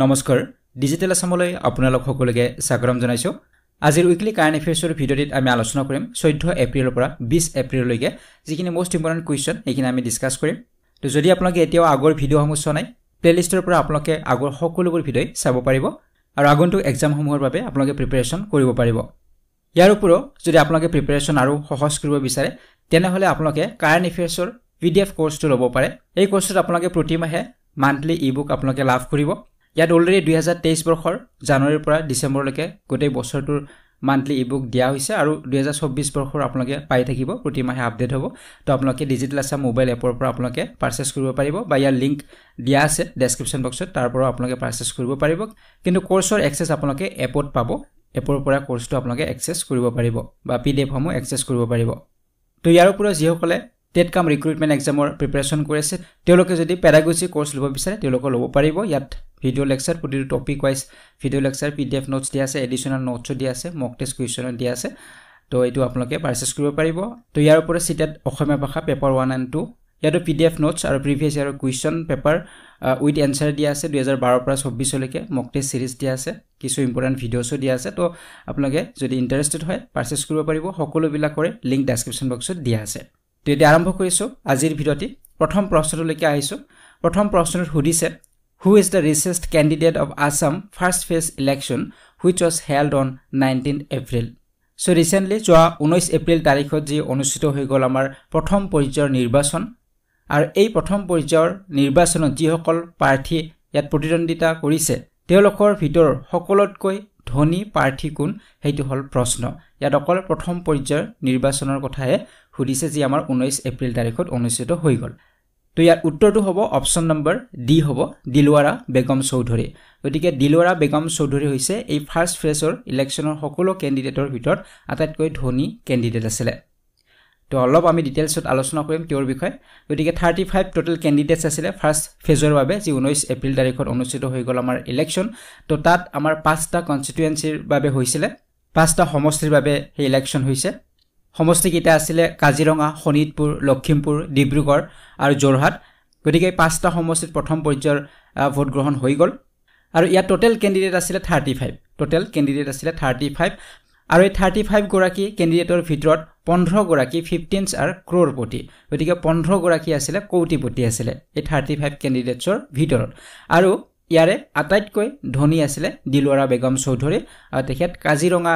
নমস্কাৰ ডিজিটেল আছামলৈ আপোনালোক সকলোকে স্বাগতম জনাইছোঁ আজিৰ উইকলি কাৰেণ্ট এফেয়াৰ্ছৰ ভিডিঅ'টিত আমি আলোচনা কৰিম চৈধ্য এপ্ৰিলৰ পৰা বিছ এপ্ৰিললৈকে যিখিনি মষ্ট ইম্পৰ্টেণ্ট কুৱেশ্যন সেইখিনি আমি ডিছকাছ কৰিম তো যদি আপোনালোকে এতিয়াও আগৰ ভিডিঅ'সমূহ চোৱা নাই প্লে'লিষ্টৰ পৰা আপোনালোকে আগৰ সকলোবোৰ ভিডিঅ'ই চাব পাৰিব আৰু আগন্তুক এক্সামসমূহৰ বাবে আপোনালোকে প্ৰিপেৰেশ্যন কৰিব পাৰিব ইয়াৰ উপৰিও যদি আপোনালোকে প্ৰিপেৰেশ্যন আৰু সহজ কৰিব বিচাৰে তেনেহ'লে আপোনালোকে কাৰেণ্ট এফেয়াৰ্ছৰ পি ডি এফ কৰ্চটো ল'ব পাৰে এই কোৰ্চটোত আপোনালোকে প্ৰতিমাহে মান্থলি ই বুক আপোনালোকে লাভ কৰিব ইয়াত অলৰেডি দুহেজাৰ তেইছ বৰ্ষৰ জানুৱাৰীৰ পৰা ডিচেম্বৰলৈকে গোটেই বছৰটোৰ মান্থলি ই বুক দিয়া হৈছে আৰু দুহেজাৰ চৌব্বিছ বৰ্ষৰ আপোনালোকে পাই থাকিব প্ৰতি মাহে আপডেট হ'ব তো আপোনালোকে ডিজিটেল আছাম মোবাইল এপৰ পৰা আপোনালোকে পাৰ্চেছ কৰিব পাৰিব বা ইয়াৰ লিংক দিয়া আছে ডেছক্ৰিপশ্যন বক্সত তাৰ পৰাও আপোনালোকে পাৰ্চেছ কৰিব পাৰিব কিন্তু কৰ্চৰ এক্সেছ আপোনালোকে এপত পাব এপৰ পৰা কৰ্চটো আপোনালোকে এক্সেছ কৰিব পাৰিব বা পি ডি এফসমূহ এক্সেছ কৰিব পাৰিব তো ইয়াৰ উপৰিও যিসকলে টেট কাম ৰিক্ৰুইটমেণ্ট এক্সামৰ প্ৰিপেৰেশ্যন কৰি আছে তেওঁলোকে যদি পেডাগজি কৰ্চ ল'ব বিচাৰে তেওঁলোকে ল'ব পাৰিব ইয়াত ভিডিঅ' লেকচাৰ প্ৰতিটো topic wise video' lecture P D F notes দিয়া আছে এডিশ্যনেল নোটছো দিয়া আছে মক টেষ্ট কুৱেশ্যনো দিয়া আছে তো এইটো আপোনালোকে পাৰ্চেছ কৰিব পাৰিব তো ইয়াৰ উপৰি চিটেড অসমীয়া ভাষা পেপাৰ ওৱান এণ্ড টু ইয়াতো পি ডি এফ নোটছ আৰু previous year question paper with answer দিয়া আছে দুহেজাৰ বাৰৰ পৰা চৌব্বিছলৈকে মক টেষ্ট ছিৰিজ দিয়া আছে কিছু ইম্পৰ্টেণ্ট ভিডিঅ'ছো দিয়া আছে তো আপোনালোকে যদি ইণ্টাৰেষ্টেড হয় পাৰ্চেছ কৰিব পাৰিব সকলোবিলাকৰে লিংক ডেছক্ৰিপশ্যন বক্সত দিয়া আছে তো এতিয়া আৰম্ভ কৰিছোঁ আজিৰ ভিডিঅ'টি প্ৰথম প্ৰশ্নটোলৈকে আহিছোঁ প্ৰথম প্ৰশ্নটোত সুধিছে who is the richest candidate of Assam first phase election which was held on 19 April so' recently যোৱা ঊনৈছ এপ্ৰিল তাৰিখত যি অনুষ্ঠিত হৈ গ'ল আমাৰ প্ৰথম পৰ্যায়ৰ নিৰ্বাচন আৰু এই প্ৰথম পৰ্যায়ৰ নিৰ্বাচনত যিসকল প্ৰাৰ্থী ইয়াত প্ৰতিদ্বন্দ্বিতা কৰিছে তেওঁলোকৰ ভিতৰৰ সকলোতকৈ ধনী প্ৰাৰ্থী কোন সেইটো হ'ল প্ৰশ্ন ইয়াত অকল প্ৰথম পৰ্যায়ৰ নিৰ্বাচনৰ কথাহে সুধিছে যি আমাৰ ঊনৈছ এপ্ৰিল তাৰিখত অনুষ্ঠিত হৈ গ'ল তো ইয়াৰ উত্তৰটো হ'ব অপশ্যন নম্বৰ ডি হ'ব দিলৱাৰা বেগম চৌধুৰী গতিকে দিলৱাৰা বেগম চৌধুৰী হৈছে এই ফাৰ্ষ্ট ফেজৰ ইলেকশ্যনৰ সকলো কেণ্ডিডেটৰ ভিতৰত আটাইতকৈ ধনী কেণ্ডিডেট আছিলে তো অলপ আমি ডিটেইলছত আলোচনা কৰিম তেওঁৰ বিষয়ে গতিকে থাৰ্টি ফাইভ টোটেল কেণ্ডিডেটছ আছিলে ফাৰ্ষ্ট ফেজৰ বাবে যি ঊনৈছ এপ্ৰিল তাৰিখত অনুষ্ঠিত হৈ গ'ল আমাৰ ইলেকশ্যন তো তাত আমাৰ পাঁচটা কনষ্টিটুৱেঞ্চিৰ বাবে হৈছিলে পাঁচটা সমষ্টিৰ বাবে সেই ইলেকশ্যন হৈছে সমষ্টিকেইটা আছিলে কাজিৰঙা শোণিতপুৰ লখিমপুৰ ডিব্ৰুগড় আৰু যোৰহাট গতিকে এই পাঁচটা সমষ্টিত প্ৰথম পৰ্যায়ৰ ভোটগ্ৰহণ হৈ গ'ল আৰু ইয়াত ট'টেল কেণ্ডিডেট আছিলে থাৰ্টি ফাইভ ট'টেল কেণ্ডিডেট আছিলে থাৰ্টি ফাইভ আৰু এই থাৰ্টি ফাইভগৰাকী কেণ্ডিডেটৰ ভিতৰত পোন্ধৰগৰাকী ফিফটিনছ আৰু ক্ৰ'ৰপতি গতিকে পোন্ধৰগৰাকী আছিলে কৌটিপতি আছিলে এই থাৰ্টি ফাইভ কেণ্ডিডেটছৰ ভিতৰত আৰু ইয়াৰে আটাইতকৈ ধনী আছিলে দিলৱাৰা বেগম চৌধুৰী আৰু তেখেত কাজিৰঙা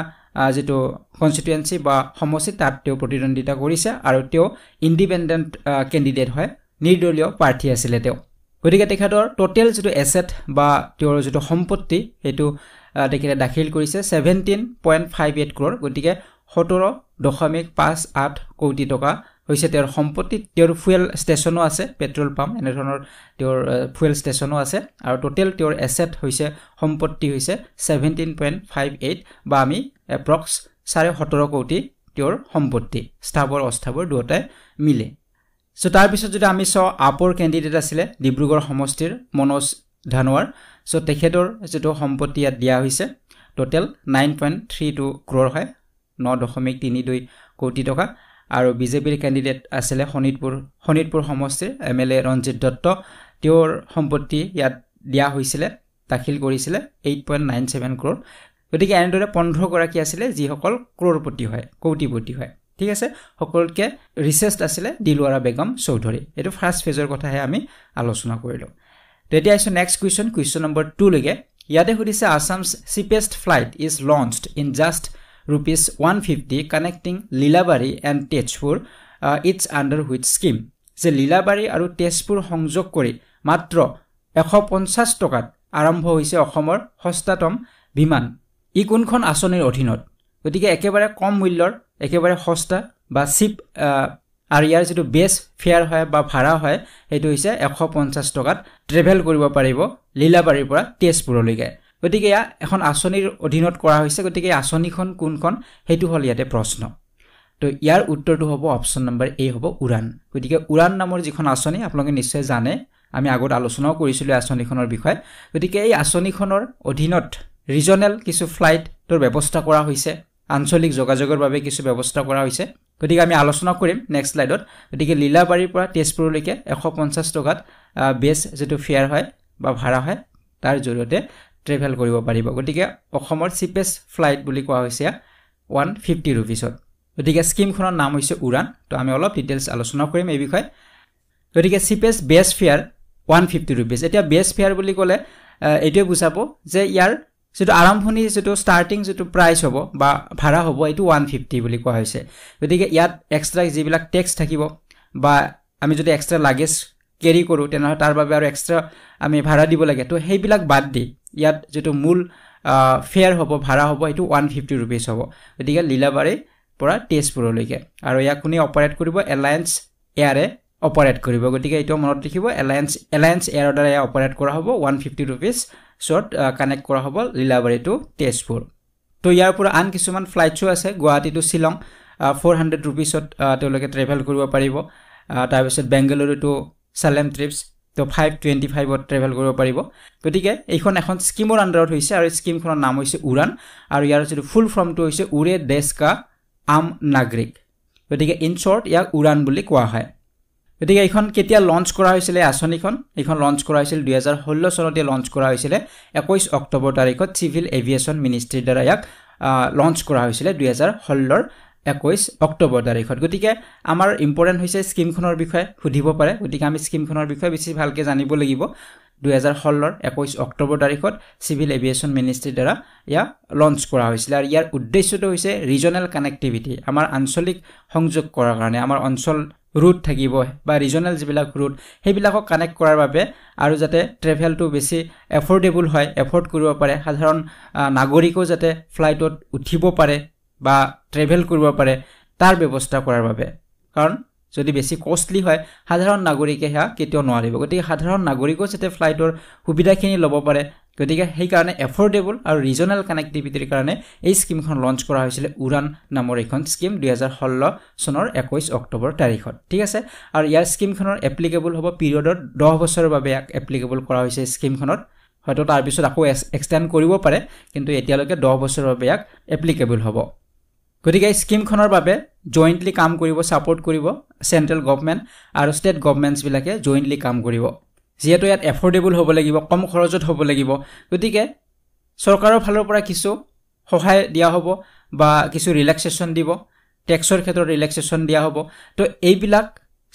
যিটো কনষ্টিটুৱেঞ্চি বা সমষ্টি তাত তেওঁ প্ৰতিদ্বন্দ্বিতা কৰিছে আৰু তেওঁ ইণ্ডিপেণ্ডেণ্ট কেণ্ডিডেট হয় নিৰ্দলীয় প্ৰাৰ্থী আছিলে তেওঁ গতিকে তেখেতৰ ট'টেল যিটো এছেট বা তেওঁৰ যিটো সম্পত্তি সেইটো তেখেতে দাখিল কৰিছে seventeen point five eight crore গতিকে সোতৰ দশমিক পাঁচ আঠ কোটি টকা হৈছে তেওঁৰ সম্পত্তি তেওঁৰ ফুৱেল ষ্টেচনো আছে পেট্ৰল পাম্প এনেধৰণৰ তেওঁৰ ফুৱেল ষ্টেচনো আছে আৰু ট'টেল তেওঁৰ এছেট হৈছে সম্পত্তি হৈছে ছেভেণ্টিন পইণ্ট ফাইভ এইট বা আমি এপ্ৰক্স চাৰে সোতৰ কোটি তেওঁৰ সম্পত্তি স্থাৱৰ অস্থাৱৰ দুয়োটাই মিলে চ' তাৰপিছত যদি আমি চাওঁ আপৰ কেণ্ডিডেট আছিলে ডিব্ৰুগড় সমষ্টিৰ মনোজ ধানোৱাৰ চ' তেখেতৰ যিটো সম্পত্তি ইয়াত দিয়া হৈছে total nine point three two crore হয় ন দশমিক তিনি দুই কোটি টকা আৰু বিজেপিৰ কেণ্ডিডেট আছিলে শোণিতপুৰ শোণিতপুৰ সমষ্টিৰ M L A Ranjit Dutta তেওঁৰ সম্পত্তি ইয়াত দিয়া হৈছিলে দাখিল কৰিছিলে eight point nine seven crore গতিকে এনেদৰে পোন্ধৰগৰাকী আছিলে যিসকল ক্ৰ'ৰপতি হয় কৌটিপতি হয় ঠিক আছে সকলোতকৈ ৰিচেষ্ট আছিলে দিলৱাৰা বেগম চৌধুৰী এইটো ফাৰ্ষ্ট ফেজৰ কথাহে আমি আলোচনা কৰিলোঁ তেতিয়া আহিছোঁ নেক্সট কুৱেশ্যন কুৱেশ্যন নম্বৰ টুলৈকে ইয়াতে সুধিছে Assam cheapest flight is launched in just rupees 150 connecting Lilabari and Tejpur uh, its under which scheme যে লীলাবাৰী আৰু তেজপুৰ সংযোগ কৰি মাত্ৰ এশ পঞ্চাছ টকাত আৰম্ভ হৈছে অসমৰ সস্তাতম বিমান ই কোনখন আঁচনিৰ অধীনত গতিকে একেবাৰে কম মূল্যৰ একেবাৰে সস্তা বা চিপ আৰু ইয়াৰ যিটো বেষ্ট ফেয়াৰ হয় বা ভাড়া হয় সেইটো হৈছে এশ পঞ্চাছ টকাত ট্ৰেভেল কৰিব পাৰিব লীলাবাৰীৰ পৰা তেজপুৰলৈকে গতিকে ইয়াত এখন আঁচনিৰ অধীনত কৰা হৈছে গতিকে আঁচনিখন কোনখন সেইটো হ'ল ইয়াতে প্ৰশ্ন তো ইয়াৰ উত্তৰটো হ'ব অপশ্যন নম্বৰ এ হ'ব উড়ান গতিকে উড়ান নামৰ যিখন আঁচনি আপোনালোকে নিশ্চয় জানে আমি আগত আলোচনাও কৰিছিলোঁ আঁচনিখনৰ বিষয়ে গতিকে এই আঁচনিখনৰ অধীনত ৰিজনেল কিছু ফ্লাইটৰ ব্যৱস্থা কৰা হৈছে আঞ্চলিক যোগাযোগৰ বাবে কিছু ব্যৱস্থা কৰা হৈছে গতিকে আমি আলোচনা কৰিম নেক্সট শ্লাইডত গতিকে লীলাবাৰীৰ পৰা তেজপুৰলৈকে এশ পঞ্চাছ টকাত বেছ যিটো ফেয়াৰ হয় বা ভাড়া হয় তাৰ জৰিয়তে ট্ৰেভেল কৰিব পাৰিব গতিকে অসমৰ চিপেষ্ট ফ্লাইট বুলি কোৱা হৈছে ওৱান ফিফটি ৰুপিছত গতিকে স্কীমখনৰ নাম হৈছে উড়ান তো আমি অলপ ডিটেইলছ আলোচনা কৰিম এই বিষয়ে গতিকে cheapest best fare one fifty rupees এতিয়া বেষ্ট ফেয়াৰ বুলি ক'লে এইটোৱে বুজাব যে ইয়াৰ যিটো আৰম্ভণি যিটো ষ্টাৰ্টিং যিটো প্ৰাইচ হ'ব বা ভাড়া হ'ব এইটো ওৱান ফিফটি বুলি কোৱা হৈছে গতিকে ইয়াত এক্সট্ৰা যিবিলাক টেক্স থাকিব বা আমি যদি এক্সট্ৰা লাগেজ কেৰি কৰোঁ তেনেহ'লে তাৰ বাবে আৰু এক্সট্ৰা আমি ভাড়া দিব লাগে তো সেইবিলাক বাদ দি ইয়াত যিটো মূল ফেয়াৰ হ'ব ভাড়া হ'ব সেইটো ওৱান ফিফটি ৰুপিজ হ'ব গতিকে লীলাবাৰীৰ পৰা তেজপুৰলৈকে আৰু ইয়াক কোনে অপাৰেট কৰিব এলায়েন্স এয়াৰে অপাৰেট কৰিব গতিকে এইটো মনত ৰাখিব এলায়েন্স এলায়েন্স এয়াৰৰ দ্বাৰা ইয়াক অপাৰেট কৰা হ'ব one fifty rupees short connect কৰা হ'ব লীলাবাৰী টু তেজপুৰ তো ইয়াৰ পৰা আন কিছুমান ফ্লাইটছো আছে Guwahati to Shillong for hundred ৰুপিজত তেওঁলোকে ট্ৰেভেল কৰিব পাৰিব তাৰপিছত বেংগালুৰু টু চালেম ট্ৰিপছ তো ফাইভ টুৱেণ্টি ফাইভত ট্ৰেভেল কৰিব পাৰিব গতিকে এইখন এখন স্কিমৰ আণ্ডাৰত হৈছে আৰু স্কিমখনৰ নাম হৈছে উড়ান আৰু ইয়াৰ যিটো ফুল ফৰ্মটো হৈছে উৰে দেশ কা আম নাগৰিক গতিকে ইন শ্বৰ্ট ইয়াক উড়ান বুলি কোৱা হয় গতিকে এইখন কেতিয়া লঞ্চ কৰা হৈছিলে এই আঁচনিখন এইখন লঞ্চ কৰা হৈছিল দুহেজাৰ ষোল্ল চনতে লঞ্চ কৰা হৈছিলে একৈছ অক্টোবৰ তাৰিখত চিভিল এভিয়েশ্যন মিনিষ্ট্ৰীৰ দ্বাৰা ইয়াক লঞ্চ কৰা হৈছিলে দুহেজাৰ ষোল্লৰ একৈছ অক্টোবৰ তাৰিখত গতিকে আমাৰ ইম্পৰ্টেণ্ট হৈছে স্কীমখনৰ বিষয়ে সুধিব পাৰে গতিকে আমি স্কীমখনৰ বিষয়ে বেছি ভালকৈ জানিব লাগিব দুহেজাৰ ষোল্লৰ একৈছ অক্টোবৰ তাৰিখত চিভিল এভিয়েশ্যন মিনিষ্ট্ৰীৰ দ্বাৰা ইয়াক লঞ্চ কৰা হৈছিলে আৰু ইয়াৰ উদ্দেশ্যটো হৈছে ৰিজনেল কানেক্টিভিটি আমাৰ আঞ্চলিক সংযোগ কৰাৰ কাৰণে আমাৰ অঞ্চল ৰুট থাকিব বা ৰিজনেল যিবিলাক ৰুট সেইবিলাকক কানেক্ট কৰাৰ বাবে আৰু যাতে ট্ৰেভেলটো বেছি এফৰ্ডেবল হয় এফৰ্ড কৰিব পাৰে সাধাৰণ নাগৰিকেও যাতে ফ্লাইটত উঠিব পাৰে বা ট্ৰেভেল কৰিব পাৰে তাৰ ব্যৱস্থা কৰাৰ বাবে কাৰণ যদি বেছি কষ্টলি হয় সাধাৰণ নাগৰিকে সেয়া কেতিয়াও নোৱাৰিব গতিকে সাধাৰণ নাগৰিকো যাতে ফ্লাইটৰ সুবিধাখিনি ল'ব পাৰে গতিকে সেইকাৰণে এফৰ্ডেবল আৰু ৰিজনেল কানেক্টিভিটিৰ কাৰণে এই স্কীমখন লঞ্চ কৰা হৈছিলে উড়ান নামৰ এইখন স্কীম দুহেজাৰ ষোল্ল চনৰ একৈছ অক্টোবৰ তাৰিখত ঠিক আছে আৰু ইয়াৰ স্কীমখনৰ এপ্লিকেবল হ'ব পিৰিয়ডৰ দহ বছৰৰ বাবে ইয়াক এপ্লিকেবল কৰা হৈছে স্কীমখনত হয়তো তাৰপিছত আকৌ এক্সটেণ্ড কৰিব পাৰে কিন্তু এতিয়ালৈকে দহ বছৰৰ বাবে ইয়াক এপ্লিকেবল হ'ব গতিকে স্কিমখনৰ বাবে জইণ্টলি কাম কৰিব ছাপৰ্ট কৰিব চেণ্ট্ৰেল গভমেণ্ট আৰু ষ্টেট গভমেণ্টছবিলাকে জইণ্টলি কাম কৰিব যিহেতু ইয়াত এফৰ্ডেবল হ'ব লাগিব কম খৰচত হ'ব লাগিব গতিকে চৰকাৰৰ ফালৰ পৰা কিছু সহায় দিয়া হ'ব বা কিছু ৰিলেক্সেশ্যন দিব টেক্সৰ ক্ষেত্ৰত ৰিলেক্সেশ্যন দিয়া হ'ব তো এইবিলাক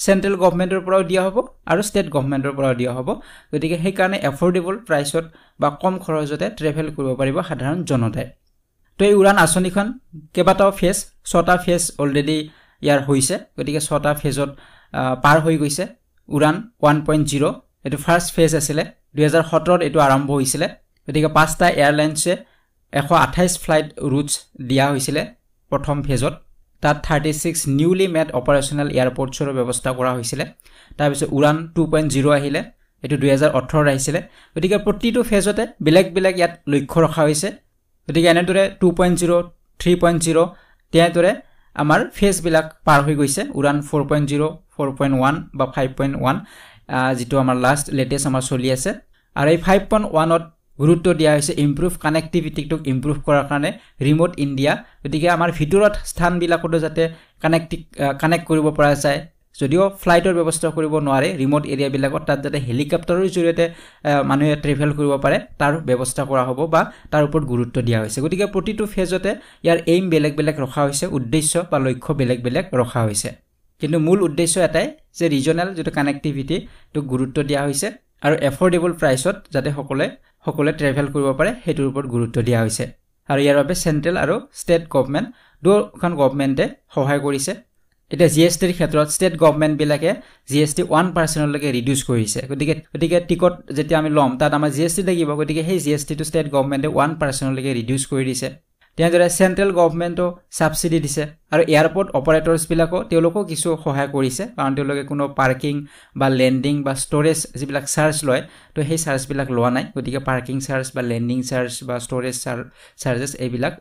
চেণ্ট্ৰেল গভমেণ্টৰ পৰাও দিয়া হ'ব আৰু ষ্টেট গভমেণ্টৰ পৰাও দিয়া হ'ব গতিকে সেইকাৰণে এফৰ্ডেবল প্ৰাইচত বা কম খৰচতে ট্ৰেভেল কৰিব পাৰিব সাধাৰণ জনতাই তো এই উড়ান আঁচনিখন কেইবাটাও ফেজ ছটা ফেজ অলৰেডি ইয়াৰ হৈছে গতিকে ছটা ফেজত পাৰ হৈ গৈছে উড়ান ওৱান পইণ্ট জিৰ' এইটো ফাৰ্ষ্ট ফেজ আছিলে দুহেজাৰ সোতৰত এইটো আৰম্ভ হৈছিলে গতিকে পাঁচটা এয়াৰলাইনছে এশ আঠাইছ ফ্লাইট ৰুটছ দিয়া হৈছিলে প্ৰথম ফেজত তাত thirty six newly made operational এয়াৰপৰ্টছৰ ব্যৱস্থা কৰা হৈছিলে তাৰপিছত উড়ান টু পইণ্ট জিৰ' আহিলে এইটো দুহেজাৰ ওঠৰত আহিছিলে গতিকে প্ৰতিটো ফেজতে বেলেগ বেলেগ ইয়াত লক্ষ্য ৰখা হৈছে গতিকে এনেদৰে two point zero' three point zero' তেনেদৰে আমাৰ ফেজবিলাক পাৰ হৈ গৈছে UDAN four point zero' four point one বা ফাইভ পইণ্ট ওৱান যিটো আমাৰ লাষ্ট লেটেষ্ট আমাৰ চলি আছে আৰু এই ফাইভ পইণ্ট ওৱানত গুৰুত্ব দিয়া হৈছে ইম্প্ৰুভ কানেক্টিভিটিটোক ইম্প্ৰুভ কৰাৰ কাৰণে ৰিম'ট ইণ্ডিয়া গতিকে আমাৰ ভিতৰত স্থানবিলাকতো যাতে কানেক্টি কানেক্ট কৰিব পৰা যায় যদিও ফ্লাইটৰ ব্যৱস্থা কৰিব নোৱাৰে ৰিম'ট এৰিয়াবিলাকত তাত যাতে হেলিকপ্টাৰৰ জৰিয়তে মানুহে ট্ৰেভেল কৰিব পাৰে তাৰ ব্যৱস্থা কৰা হ'ব বা তাৰ ওপৰত গুৰুত্ব দিয়া হৈছে গতিকে প্ৰতিটো ফেজতে ইয়াৰ এইম বেলেগ বেলেগ ৰখা হৈছে উদ্দেশ্য বা লক্ষ্য বেলেগ বেলেগ ৰখা হৈছে কিন্তু মূল উদ্দেশ্য এটাই যে ৰিজনেল যিটো কানেক্টিভিটিটোক গুৰুত্ব দিয়া হৈছে আৰু এফৰ্ডেবল প্ৰাইচত যাতে সকলোৱে সকলোৱে ট্ৰেভেল কৰিব পাৰে সেইটোৰ ওপৰত গুৰুত্ব দিয়া হৈছে আৰু ইয়াৰ বাবে চেণ্ট্ৰেল আৰু ষ্টেট গভমেণ্ট দুখন গভমেণ্টে সহায় কৰিছে এতিয়া জি এছ টিৰ ক্ষেত্ৰত ষ্টেট গভমেণ্টবিলাকে জি এছ টি ওৱান পাৰ্চেণ্টলৈকে ৰিডিউচ কৰিছে গতিকে গতিকে টিকট যেতিয়া আমি ল'ম তাত আমাৰ জি এছ টি লাগিব গতিকে সেই জি এছ টিটো ষ্টেট গভমেণ্টে ওৱান পাৰ্চেণ্টলৈকে ৰিডিউচ কৰি দিছে তেনেদৰে চেণ্ট্ৰেল গভমেণ্টো ছাবচিডি দিছে আৰু এয়াৰপৰ্ট অপাৰেটৰ্ছবিলাকো তেওঁলোকেও কিছু সহায় কৰিছে কাৰণ তেওঁলোকে কোনো পাৰ্কিং বা লেণ্ডিং বা ষ্ট'ৰেজ যিবিলাক চাৰ্জ লয় তো সেই চাৰ্জবিলাক লোৱা নাই গতিকে পাৰ্কিং চাৰ্জ বা লেণ্ডিং চাৰ্জ বা ষ্ট'ৰেজ চাৰ্জ চাৰ্জেছ এইবিলাক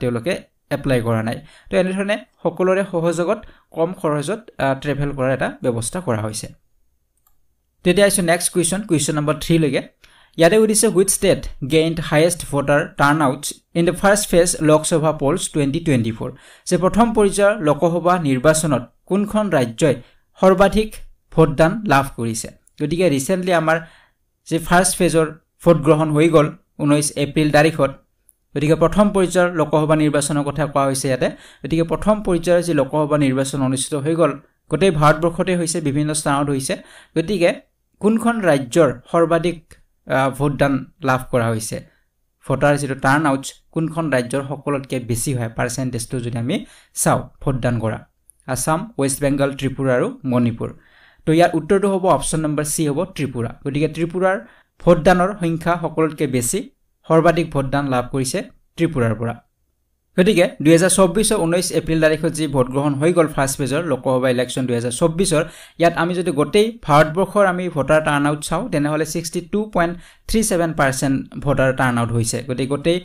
তেওঁলোকে এপ্লাই কৰা নাই তো এনেধৰণে সকলোৰে সহযোগত কম খৰচত ট্ৰেভেল কৰাৰ এটা ব্যৱস্থা কৰা হৈছে তেতিয়া আহিছোঁ নেক্সট কুৱেশ্যন কুৱেশ্যন নম্বৰ থ্ৰীলৈকে ইয়াতে সুধিছে with state gained highest voter turn outs in the first phase Lok Sabha polls twenty twenty four যে প্ৰথম পৰ্যায়ৰ লোকসভা নিৰ্বাচনত কোনখন ৰাজ্যই সৰ্বাধিক ভোটদান লাভ কৰিছে গতিকে ৰিচেণ্টলি আমাৰ যি ফাৰ্ষ্ট ফেজৰ ভোটগ্ৰহণ হৈ গ'ল ঊনৈছ এপ্ৰিল তাৰিখত গতিকে প্ৰথম পৰ্যায়ৰ লোকসভা নিৰ্বাচনৰ কথা কোৱা হৈছে ইয়াতে গতিকে প্ৰথম পৰ্যায়ৰ যি লোকসভা নিৰ্বাচন অনুষ্ঠিত হৈ গ'ল গোটেই ভাৰতবৰ্ষতে হৈছে বিভিন্ন স্থানত হৈছে গতিকে কোনখন ৰাজ্যৰ সৰ্বাধিক ভোটদান লাভ কৰা হৈছে ভোটাৰ যিটো টাৰ্ণ আউট কোনখন ৰাজ্যৰ সকলোতকৈ বেছি হয় পাৰ্চেণ্টেজটো যদি আমি চাওঁ ভোটদান কৰা আছাম ৱেষ্ট বেংগল ত্ৰিপুৰা আৰু মণিপুৰ তো ইয়াৰ উত্তৰটো হ'ব অপশ্যন নম্বৰ চি হ'ব ত্ৰিপুৰা গতিকে ত্ৰিপুৰাৰ ভোটদানৰ সংখ্যা সকলোতকৈ বেছি সৰ্বাধিক ভোটদান লাভ কৰিছে ত্ৰিপুৰাৰ পৰা গতিকে দুহেজাৰ চৌবিছৰ ঊনৈছ এপ্ৰিল তাৰিখত যি ভোটগ্ৰহণ হৈ গ'ল ফাৰ্ষ্ট পেজৰ লোকসভা ইলেকশ্যন দুহেজাৰ চৌব্বিছৰ ইয়াত আমি যদি গোটেই ভাৰতবৰ্ষৰ আমি ভোটাৰ টাৰ্ণ আউট চাওঁ তেনেহ'লে sixty two point three seven percent voter turn out হৈছে গতিকে গোটেই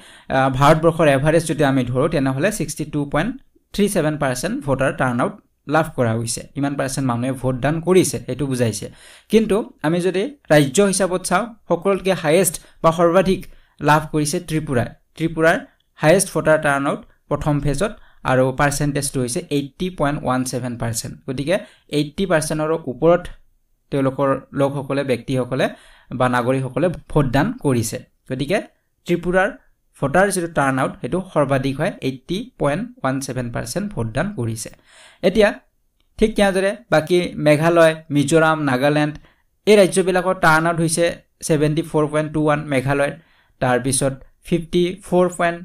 ভাৰতবৰ্ষৰ এভাৰেজ যদি আমি ধৰোঁ তেনেহ'লে sixty two point three seven percent voter turn out লাভ কৰা হৈছে ইমান পাৰ্চেণ্ট মানুহে ভোটদান কৰিছে সেইটো বুজাইছে কিন্তু আমি যদি ৰাজ্য হিচাপত চাওঁ সকলোতকৈ হায়েষ্ট বা সৰ্বাধিক লাভ কৰিছে ত্ৰিপুৰাই ত্ৰিপুৰাৰ হায়েষ্ট ভোটাৰ টাৰ্ণ আউট প্ৰথম ফেজত আৰু পাৰ্চেণ্টেজটো হৈছে eighty point one seven percent গতিকে এইট্টি পাৰ্চেণ্টৰ ওপৰত তেওঁলোকৰ লোকসকলে ব্যক্তিসকলে বা নাগৰিকসকলে ভোটদান কৰিছে গতিকে ত্ৰিপুৰাৰ ভোটাৰ যিটো টাৰ্ণ আউট সেইটো সৰ্বাধিক হয় eighty point one seven percent ভোটদান কৰিছে এতিয়া ঠিক তেনেদৰে বাকী মেঘালয় মিজোৰাম নাগালেণ্ড এই ৰাজ্যবিলাকৰ টাৰ্ণ আউট হৈছে seventy four point two one মেঘালয়ৰ তাৰপিছত fifty four point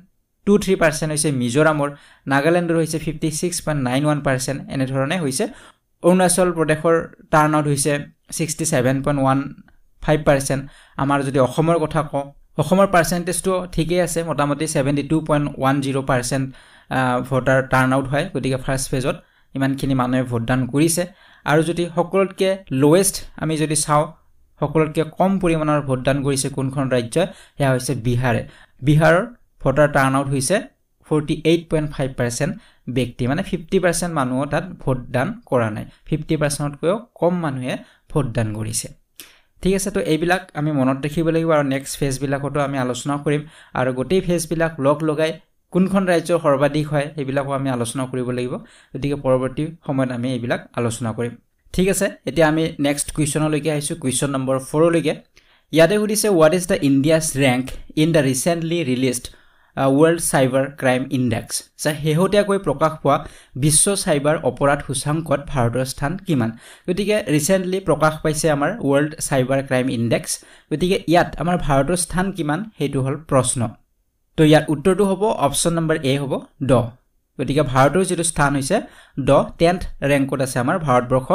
two three percent হৈছে মিজোৰামৰ নাগালেণ্ডৰ হৈছে fifty six point nine one percent এনেধৰণে হৈছে অৰুণাচল প্ৰদেশৰ টাৰ্ণ আউট হৈছে sixty seven point one five percent আমাৰ যদি অসমৰ কথা কওঁ অসমৰ পাৰ্চেণ্টেজটো ঠিকেই আছে মোটামুটি seventy two point one zero' percent voter turn out হয় গতিকে ফাৰ্ষ্ট ফেজত ইমানখিনি মানুহে ভোটদান কৰিছে আৰু যদি সকলোতকৈ লৱেষ্ট আমি যদি চাওঁ সকলোতকৈ কম পৰিমাণৰ ভোটদান কৰিছে কোনখন ৰাজ্যই সেয়া হৈছে বিহাৰে বিহাৰৰ ভোটাৰ টাৰ্ণ আউট হৈছে forty eight point five percent ব্যক্তি মানে ফিফটি পাৰ্চেণ্ট মানুহো তাত ভোটদান কৰা নাই ফিফটি পাৰ্চেণ্টতকৈও কম মানুহে ভোটদান কৰিছে ঠিক আছে তো এইবিলাক আমি মনত ৰাখিব লাগিব আৰু নেক্সট ফেজবিলাকতো আমি আলোচনা কৰিম আৰু গোটেই ফেজবিলাক লগ লগাই কোনখন ৰাজ্যৰ সৰ্বাধিক হয় সেইবিলাকো আমি আলোচনা কৰিব লাগিব গতিকে পৰৱৰ্তী সময়ত আমি এইবিলাক আলোচনা কৰিম ঠিক আছে এতিয়া আমি নেক্সট কুৱেশ্যনলৈকে আহিছোঁ কুৱেশ্যন নম্বৰ ফ'ৰলৈকে ইয়াতে সুধিছে what is the India's rank in the recently released world cyber crime index চাই শেহতীয়াকৈ প্ৰকাশ পোৱা বিশ্ব চাইবাৰ অপৰাধ সূচাংকত ভাৰতৰ স্থান কিমান গতিকে ৰিচেণ্টলি প্ৰকাশ পাইছে আমাৰ ৱৰ্ল্ড চাইবাৰ ক্ৰাইম ইণ্ডেক্স গতিকে ইয়াত আমাৰ ভাৰতৰ স্থান কিমান সেইটো হ'ল প্ৰশ্ন তো ইয়াৰ উত্তৰটো হ'ব অপশ্যন নম্বৰ এ হ'ব দহ গতিকে ভাৰতৰ যিটো স্থান হৈছে দহ টেন্থ ৰেংকত আছে আমাৰ ভাৰতবৰ্ষ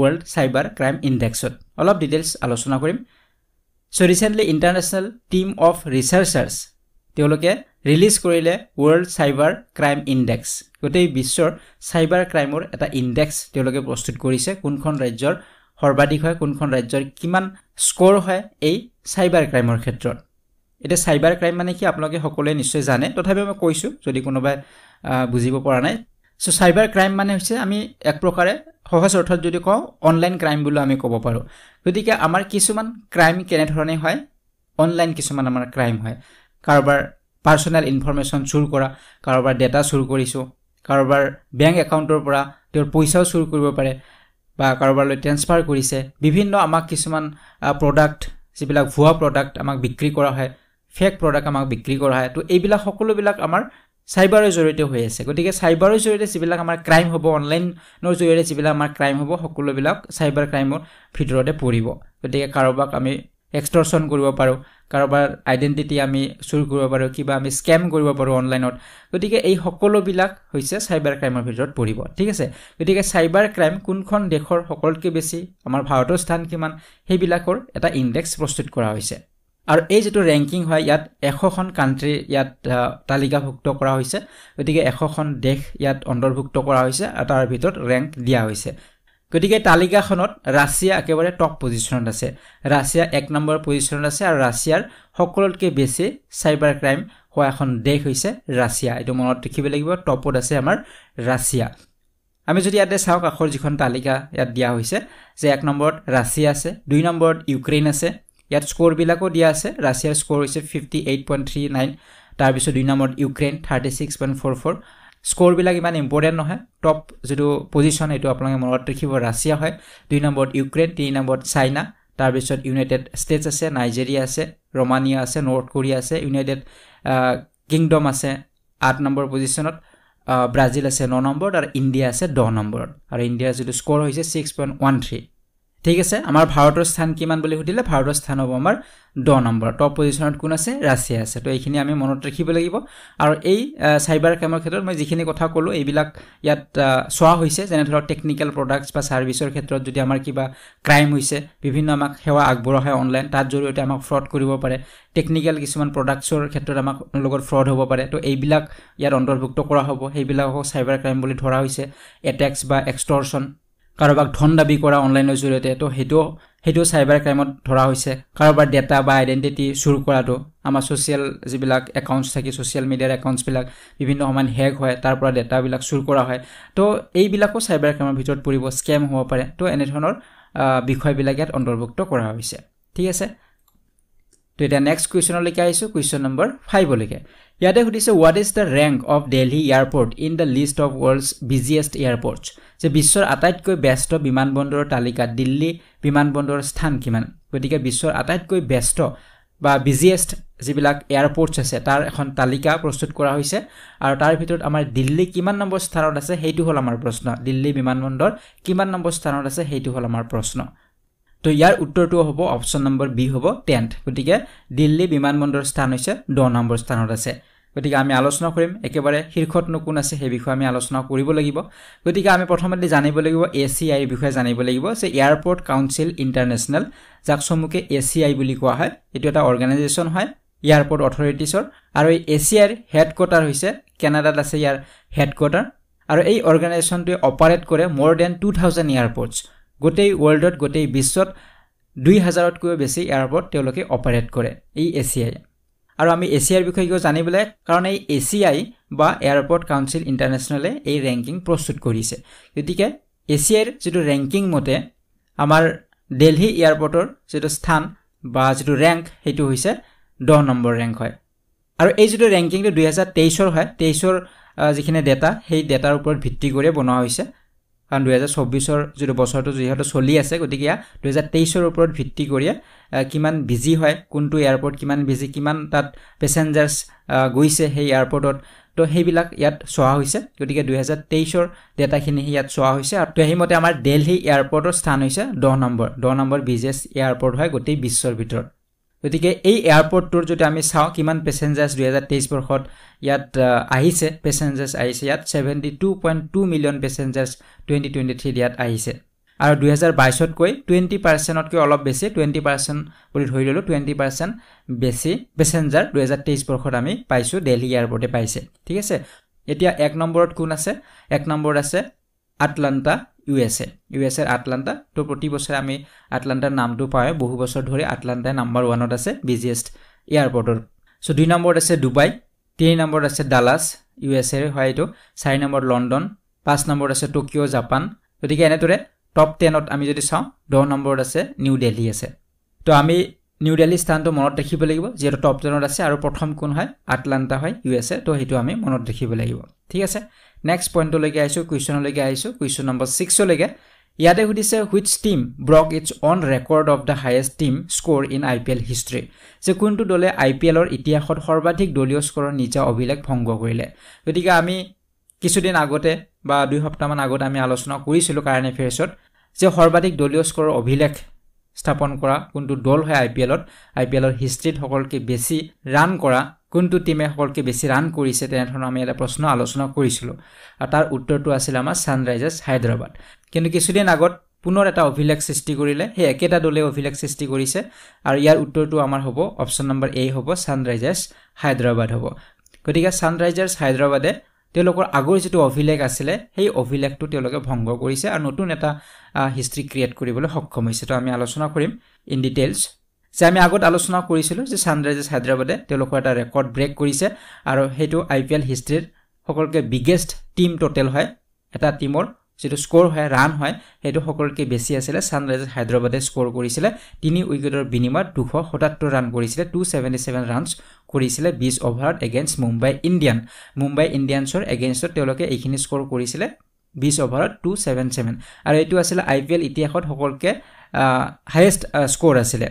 ৱৰ্ল্ড চাইবাৰ ক্ৰাইম ইণ্ডেক্সত অলপ ডিটেইলছ আলোচনা কৰিম so' recently international team of researchers তেওঁলোকে ৰিলিজ কৰিলে ৱৰ্ল্ড চাইবাৰ ক্ৰাইম ইণ্ডেক্স গোটেই বিশ্বৰ চাইবাৰ ক্ৰাইমৰ এটা ইণ্ডেক্স তেওঁলোকে প্ৰস্তুত কৰিছে কোনখন ৰাজ্যৰ সৰ্বাধিক হয় কোনখন ৰাজ্যৰ কিমান স্ক'ৰ হয় এই চাইবাৰ ক্ৰাইমৰ ক্ষেত্ৰত এতিয়া চাইবাৰ ক্ৰাইম মানে কি আপোনালোকে সকলোৱে নিশ্চয় জানে তথাপিও মই কৈছোঁ যদি কোনোবাই বুজিব পৰা নাই চ' চাইবাৰ ক্ৰাইম মানে হৈছে আমি এক প্ৰকাৰে সহজ অৰ্থত যদি কওঁ অনলাইন ক্ৰাইম বুলিও আমি ক'ব পাৰোঁ গতিকে আমাৰ কিছুমান ক্ৰাইম কেনেধৰণে হয় অনলাইন কিছুমান আমাৰ ক্ৰাইম হয় কাৰোবাৰ পাৰ্চনেল ইনফৰ্মেশ্যন চুৰ কৰা কাৰোবাৰ ডেটা চুৰ কৰিছোঁ কাৰোবাৰ বেংক একাউণ্টৰ পৰা তেওঁৰ পইচাও চুৰ কৰিব পাৰে বা কাৰোবাৰলৈ ট্ৰেন্সফাৰ কৰিছে বিভিন্ন আমাক কিছুমান প্ৰডাক্ট যিবিলাক ভুৱা প্ৰডাক্ট আমাক বিক্ৰী কৰা হয় ফেক প্ৰডাক্ট আমাক বিক্ৰী কৰা হয় তো এইবিলাক সকলোবিলাক আমাৰ চাইবাৰৰ জৰিয়তে হৈ আছে গতিকে চাইবাৰৰ জৰিয়তে যিবিলাক আমাৰ ক্ৰাইম হ'ব অনলাইনৰ জৰিয়তে যিবিলাক আমাৰ ক্ৰাইম হ'ব সকলোবিলাক চাইবাৰ ক্ৰাইমৰ ভিতৰতে পৰিব গতিকে কাৰোবাক আমি এক্সট্ৰশ্যন কৰিব পাৰোঁ কাৰোবাৰ আইডেণ্টিটি আমি চুৰ কৰিব পাৰোঁ কিবা আমি স্কেম কৰিব পাৰোঁ অনলাইনত গতিকে এই সকলোবিলাক হৈছে চাইবাৰ ক্ৰাইমৰ ভিতৰত পৰিব ঠিক আছে গতিকে চাইবাৰ ক্ৰাইম কোনখন দেশৰ সকলোতকৈ বেছি আমাৰ ভাৰতৰ স্থান কিমান সেইবিলাকৰ এটা ইনডেক্স প্ৰস্তুত কৰা হৈছে আৰু এই যিটো ৰেংকিং হয় ইয়াত এশখন কাণ্ট্ৰিৰ ইয়াত তালিকাভুক্ত কৰা হৈছে গতিকে এশখন দেশ ইয়াত অন্তৰ্ভুক্ত কৰা হৈছে আৰু তাৰ ভিতৰত ৰেংক দিয়া হৈছে গতিকে তালিকাখনত ৰাছিয়া একেবাৰে টপ পজিশ্যনত আছে ৰাছিয়া এক নম্বৰ পজিশ্যনত আছে আৰু ৰাছিয়াৰ সকলোতকৈ বেছি চাইবাৰ ক্ৰাইম হোৱা এখন দেশ হৈছে ৰাছিয়া এইটো মনত ৰাখিব লাগিব টপত আছে আমাৰ ৰাছিয়া আমি যদি ইয়াতে চাওঁ কাষৰ যিখন তালিকা ইয়াত দিয়া হৈছে যে এক নম্বৰত ৰাছিয়া আছে দুই নম্বৰত ইউক্ৰেইন আছে ইয়াত স্ক'ৰবিলাকো দিয়া আছে ৰাছিয়াৰ স্ক'ৰ হৈছে fifty eight point three nine তাৰপিছত দুই নম্বৰত Ukraine thirty six point four four স্ক'ৰবিলাক ইমান ইম্পৰ্টেণ্ট নহয় টপ যিটো পজিশ্যন সেইটো আপোনালোকে মনত ৰাখিব ৰাছিয়া হয় দুই নম্বৰত ইউক্ৰেইন তিনি নম্বৰত চাইনা তাৰপিছত ইউনাইটেড ষ্টেটছ আছে নাইজেৰিয়া আছে ৰোমানিয়া আছে নৰ্থ কোৰিয়া আছে ইউনাইটেড কিংডম আছে আঠ নম্বৰ পজিশ্যনত ব্ৰাজিল আছে ন নম্বৰত আৰু ইণ্ডিয়া আছে দহ নম্বৰত আৰু ইণ্ডিয়াৰ যিটো স্ক'ৰ হৈছে ছিক্স পইণ্ট ওৱান থ্ৰী ঠিক আছে আমাৰ ভাৰতৰ স্থান কিমান বুলি সুধিলে ভাৰতৰ স্থান হ'ব আমাৰ দহ নম্বৰ টপ পজিশ্যনত কোন আছে ৰাছিয়া আছে তো এইখিনি আমি মনত ৰাখিব লাগিব আৰু এই চাইবাৰ ক্ৰাইমৰ ক্ষেত্ৰত মই যিখিনি কথা ক'লোঁ এইবিলাক ইয়াত চোৱা হৈছে যেনে ধৰক টেকনিকেল প্ৰডাক্টছ বা ছাৰ্ভিচৰ ক্ষেত্ৰত যদি আমাৰ কিবা ক্ৰাইম হৈছে বিভিন্ন আমাক সেৱা আগবঢ়োৱা হয় অনলাইন তাৰ জৰিয়তে আমাক ফ্ৰড কৰিব পাৰে টেকনিকেল কিছুমান প্ৰডাক্টছৰ ক্ষেত্ৰত আমাক লগত ফ্ৰড হ'ব পাৰে তো এইবিলাক ইয়াত অন্তৰ্ভুক্ত কৰা হ'ব সেইবিলাকক চাইবাৰ ক্ৰাইম বুলি ধৰা হৈছে এটেক্স বা এক্সটৰ্চন কাৰোবাক ধন দাবী কৰা অনলাইনৰ জৰিয়তে ত' সেইটো সেইটো চাইবাৰ ক্ৰাইমত ধৰা হৈছে কাৰোবাৰ ডেটা বা আইডেণ্টিটি চুৰ কৰাটো আমাৰ ছ'চিয়েল যিবিলাক একাউণ্টছ থাকে ছ'চিয়েল মিডিয়াৰ একাউণ্টছবিলাক বিভিন্ন সময়ত হেক হয় তাৰ পৰা ডেটাবিলাক চুৰ কৰা হয় ত' এইবিলাকো চাইবাৰ ক্ৰাইমৰ ভিতৰত পৰিব স্কেম হ'ব পাৰে ত' এনেধৰণৰ বিষয়বিলাক ইয়াত অন্তৰ্ভুক্ত কৰা হৈছে ঠিক আছে তো এতিয়া নেক্সট কুৱেশ্যনলৈকে আহিছোঁ কুৱেশ্যন নম্বৰ ফাইভলৈকে ইয়াতে সুধিছে what is the rank of Delhi airport in the list of world's biggest airports যে বিশ্বৰ আটাইতকৈ ব্যস্ত বিমানবন্দৰৰ তালিকাত দিল্লী বিমানবন্দৰৰ স্থান কিমান গতিকে বিশ্বৰ আটাইতকৈ ব্যস্ত বা বিজিয়েষ্ট যিবিলাক এয়াৰপৰ্টছ আছে তাৰ এখন তালিকা প্ৰস্তুত কৰা হৈছে আৰু তাৰ ভিতৰত আমাৰ দিল্লী কিমান নম্বৰ স্থানত আছে সেইটো হ'ল আমাৰ প্ৰশ্ন দিল্লী বিমানবন্দৰ কিমান নম্বৰ স্থানত আছে সেইটো হ'ল আমাৰ প্ৰশ্ন তো ইয়াৰ উত্তৰটো হ'ব অপশ্যন নম্বৰ বি হ'ব টেণ্ট গতিকে দিল্লী বিমানবন্দৰৰ স্থান হৈছে দহ নম্বৰ স্থানত আছে গতিকে আমি আলোচনা কৰিম একেবাৰে শীৰ্ষতনো কোন আছে সেই বিষয়ে আমি আলোচনা কৰিব লাগিব গতিকে আমি প্ৰথমতে জানিব লাগিব এ চি আইৰ বিষয়ে জানিব লাগিব যে এয়াৰপৰ্ট কাউন্সিল ইণ্টাৰনেশ্যনেল যাক চমুকে এ চি আই বুলি কোৱা হয় এইটো এটা অৰ্গেনাইজেশ্যন হয় এয়াৰপৰ্ট অথৰিটিছৰ আৰু এই এ চি আইৰ হেডকোৱাৰ্টাৰ হৈছে কেনাডাত আছে ইয়াৰ হেডকোৱাৰ্টাৰ আৰু এই অৰ্গেনাইজেশ্যনটোৱে অপাৰেট কৰে মৰ দেন টু থাউজেণ্ড এয়াৰপৰ্টছ গোটেই ৱৰ্ল্ডত গোটেই বিশ্বত দুই হাজাৰতকৈও বেছি এয়াৰপৰ্ট তেওঁলোকে অপাৰেট কৰে এই এছিয়াই আৰু আমি এছিয়াৰ বিষয়ে কিয় জানিবলৈ কাৰণ এই এছিয়াই বা এয়াৰপৰ্ট কাউন্সিল ইণ্টাৰনেশ্যনেলে এই ৰেংকিং প্ৰস্তুত কৰিছে গতিকে এছিয়াইৰ যিটো ৰেংকিং মতে আমাৰ দেলহি এয়াৰপৰ্টৰ যিটো স্থান বা যিটো ৰেংক সেইটো হৈছে দহ নম্বৰ ৰেংক হয় আৰু এই যিটো ৰেংকিংটো দুহেজাৰ তেইছৰ হয় তেইছৰ যিখিনি ডেটা সেই ডেটাৰ ওপৰত ভিত্তি কৰিয়ে বনোৱা হৈছে কাৰণ দুহেজাৰ চৌবিছৰ যিটো বছৰটো যিহেতু চলি আছে গতিকে দুহেজাৰ তেইছৰ ওপৰত ভিত্তি কৰিয়ে কিমান বিজি হয় কোনটো এয়াৰপৰ্ট কিমান বিজি কিমান তাত পেছেঞ্জাৰ্ছ গৈছে সেই এয়াৰপৰ্টত তো সেইবিলাক ইয়াত চোৱা হৈছে গতিকে দুহেজাৰ তেইছৰ ডেটাখিনি ইয়াত চোৱা হৈছে আৰু তো সেইমতে আমাৰ দেলহি এয়াৰপৰ্টৰ স্থান হৈছে দহ নম্বৰ দহ নম্বৰ বিজিএছ এয়াৰপৰ্ট হয় গোটেই বিশ্বৰ ভিতৰত গতিকে এই এয়াৰপৰ্টটোৰ যদি আমি চাওঁ কিমান পেছেঞ্জাৰ্ছ দুহেজাৰ তেইছ বৰ্ষত ইয়াত আহিছে পেচেঞ্জাৰ্ছ আহিছে ইয়াত seventy two point two million passengers twenty twenty থ্ৰীত ইয়াত আহিছে আৰু দুহেজাৰ বাইছতকৈ টুৱেণ্টি পাৰ্চেণ্টতকৈ অলপ বেছি টুৱেণ্টি পাৰ্চেণ্ট বুলি ধৰি ল'লোঁ টুৱেণ্টি পাৰ্চেণ্ট বেছি পেচেঞ্জাৰ দুহেজাৰ তেইছ বৰ্ষত আমি পাইছোঁ দেলহি এয়াৰপৰ্টে পাইছে ঠিক আছে এতিয়া এক নম্বৰত কোন আছে এক নম্বৰত আছে Atlanta U S A U S এৰ আটলাণ্টা ত' প্ৰতি বছৰে আমি আটলাণ্টাৰ নামটো পাওঁ বহু বছৰ ধৰি আটলাণ্টাই নাম্বাৰ ওৱানত আছে বিজিয়েষ্ট এয়াৰপৰ্টৰ চ' দুই নম্বৰত আছে ডুবাই তিনি নম্বৰত আছে ডালাছ ইউ এছ এ হয় এইটো চাৰি নম্বৰত লণ্ডন পাঁচ নম্বৰত আছে টকিঅ' জাপান গতিকে এনেদৰে টপ টেনত আমি যদি চাওঁ দহ নম্বৰত আছে নিউ দেল্হী আছে ত' আমি নিউ দেলহি স্থানটো মনত ৰাখিব লাগিব যিহেতু টপ টেনত আছে আৰু প্ৰথম কোন হয় আটলাণ্টা হয় ইউ এছ এ ত' সেইটো আমি মনত ৰাখিব লাগিব ঠিক আছে নেক্সট পইণ্টলৈকে আহিছোঁ কুৱেশ্যনলৈকে আহিছোঁ কুৱেশ্যন নম্বৰ ছিক্সলৈকে ইয়াতে সুধিছে which team broke its own record of the highest team score in I P L history যে কোনটো দলে আই পি এলৰ ইতিহাসত সৰ্বাধিক দলীয় স্ক'ৰৰ নিজা অভিলেখ ভংগ কৰিলে গতিকে আমি কিছুদিন আগতে বা দুই সপ্তাহমান আগতে আমি আলোচনা কৰিছিলোঁ কাৰেণ্ট এফেয়াৰ্ছত যে সৰ্বাধিক দলীয় স্ক'ৰৰ অভিলেখ স্থাপন কৰা কোনটো দল হয় আই পি এলত আই পি এলৰ হিষ্ট্ৰীত সকলোকে বেছি ৰাণ কৰা কোনটো টীমে সকলোকে বেছি ৰাণ কৰিছে তেনেধৰণৰ আমি এটা প্ৰশ্ন আলোচনা কৰিছিলোঁ আৰু তাৰ উত্তৰটো আছিল আমাৰ ছানৰাইজাৰ্ছ হায়দৰাবাদ কিন্তু কিছুদিন আগত পুনৰ এটা অভিলেখ সৃষ্টি কৰিলে সেই একেটা দলে অভিলেখ সৃষ্টি কৰিছে আৰু ইয়াৰ উত্তৰটো আমাৰ হ'ব অপশ্যন নম্বৰ এ হ'ব ছানৰাইজাৰ্ছ হায়দৰাবাদ হ'ব গতিকে ছানৰাইজাৰ্ছ হায়দৰাবাদে তেওঁলোকৰ আগৰ যিটো অভিলেখ আছিলে সেই অভিলেখটো তেওঁলোকে ভংগ কৰিছে আৰু নতুন এটা হিষ্ট্ৰী ক্ৰিয়েট কৰিবলৈ সক্ষম হৈছে তো আমি আলোচনা কৰিম ইন ডিটেইলছ যে আমি আগত আলোচনা কৰিছিলোঁ যে ছানৰাইজাৰ্ছ হায়দৰাবাদে তেওঁলোকৰ এটা ৰেকৰ্ড ব্ৰেক কৰিছে আৰু সেইটো আই পি এল হিষ্ট্ৰীৰ সকলোকে বিগেষ্ট টীম ট'টেল হয় এটা টীমৰ যিটো স্ক'ৰ হয় ৰান হয় সেইটো সকলোকে বেছি আছিলে ছানৰাইজাৰ্ছ হায়দৰাবাদে স্ক'ৰ কৰিছিলে তিনি উইকেটৰ বিনিময়ত দুশ সত্তৰ ৰান কৰিছিলে টু ছেভেণ্টি ছেভেন ৰানচ কৰিছিলে বিছ অভাৰত এগেইনষ্ট মুম্বাই ইণ্ডিয়ান মুম্বাই ইণ্ডিয়ানছৰ এগেইনষ্টত তেওঁলোকে এইখিনি স্ক'ৰ কৰিছিলে বিছ অভাৰত টু ছেভেন ছেভেন আৰু এইটো আছিলে আই পি এল ইতিহাসত সকলোকে হায়েষ্ট স্ক'ৰ আছিলে